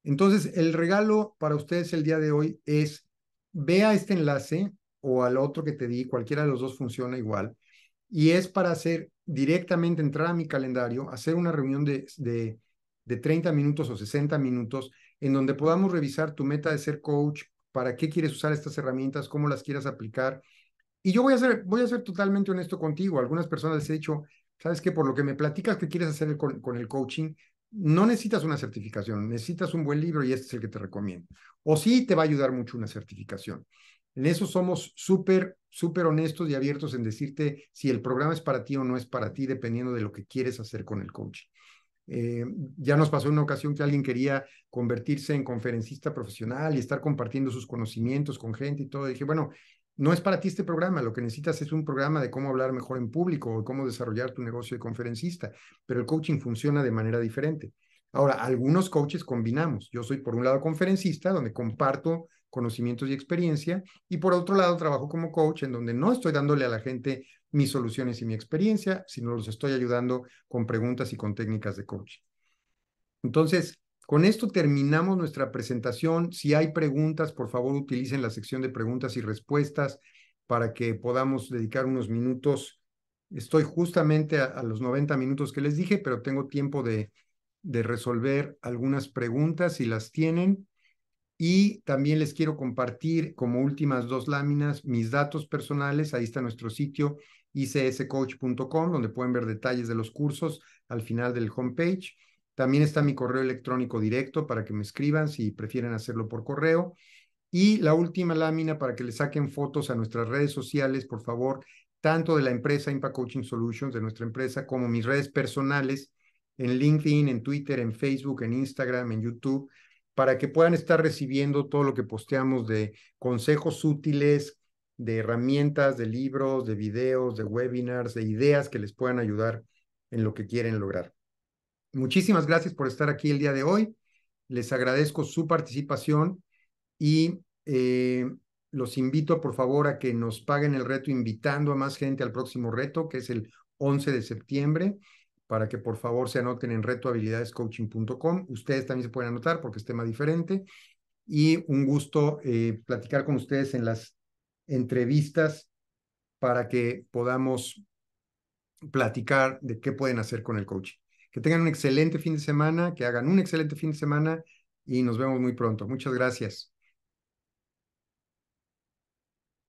[SPEAKER 1] Entonces, el regalo para ustedes el día de hoy es, vea este enlace o al otro que te di, cualquiera de los dos funciona igual, y es para hacer directamente, entrar a mi calendario, hacer una reunión de de 30 minutos o 60 minutos, en donde podamos revisar tu meta de ser coach, para qué quieres usar estas herramientas, cómo las quieras aplicar. Y yo voy a ser, voy a ser totalmente honesto contigo. Algunas personas les he dicho, sabes que por lo que me platicas que quieres hacer con, con, el coaching, no necesitas una certificación, necesitas un buen libro y este es el que te recomiendo. O sí te va a ayudar mucho una certificación. En eso somos súper, súper honestos y abiertos en decirte si el programa es para ti o no es para ti, dependiendo de lo que quieres hacer con el coaching. Eh, ya nos pasó una ocasión que alguien quería convertirse en conferencista profesional y estar compartiendo sus conocimientos con gente y todo. dije, bueno, no es para ti este programa, lo que necesitas es un programa de cómo hablar mejor en público o cómo desarrollar tu negocio de conferencista, pero el coaching funciona de manera diferente. Ahora, algunos coaches combinamos. Yo soy por un lado conferencista, donde comparto conocimientos y experiencia, y por otro lado trabajo como coach, en donde no estoy dándole a la gente mis soluciones y mi experiencia, si no los estoy ayudando con preguntas y con técnicas de coaching. Entonces, con esto terminamos nuestra presentación. Si hay preguntas, por favor utilicen la sección de preguntas y respuestas para que podamos dedicar unos minutos. Estoy justamente a, los 90 minutos que les dije, pero tengo tiempo de, de resolver algunas preguntas si las tienen. Y también les quiero compartir como últimas dos láminas mis datos personales. Ahí está nuestro sitio icscoach.com, donde pueden ver detalles de los cursos al final del homepage. También está mi correo electrónico directo para que me escriban si prefieren hacerlo por correo. Y la última lámina para que le saquen fotos a nuestras redes sociales, por favor, tanto de la empresa Impact Coaching Solutions, de nuestra empresa, como mis redes personales en LinkedIn, en Twitter, en Facebook, en Instagram, en YouTube, para que puedan estar recibiendo todo lo que posteamos de consejos útiles, de herramientas, de libros, de videos, de webinars, de ideas que les puedan ayudar en lo que quieren lograr. Muchísimas gracias por estar aquí el día de hoy. Les agradezco su participación y eh, los invito por favor a que nos paguen el reto invitando a más gente al próximo reto, que es el 11 de septiembre, para que por favor se anoten en retohabilidadescoaching.com. Ustedes también se pueden anotar porque es tema diferente. Y un gusto eh, platicar con ustedes en las entrevistas para que podamos platicar de qué pueden hacer con el coaching. Que tengan un excelente fin de semana, que hagan un excelente fin de semana y nos vemos muy pronto. Muchas gracias.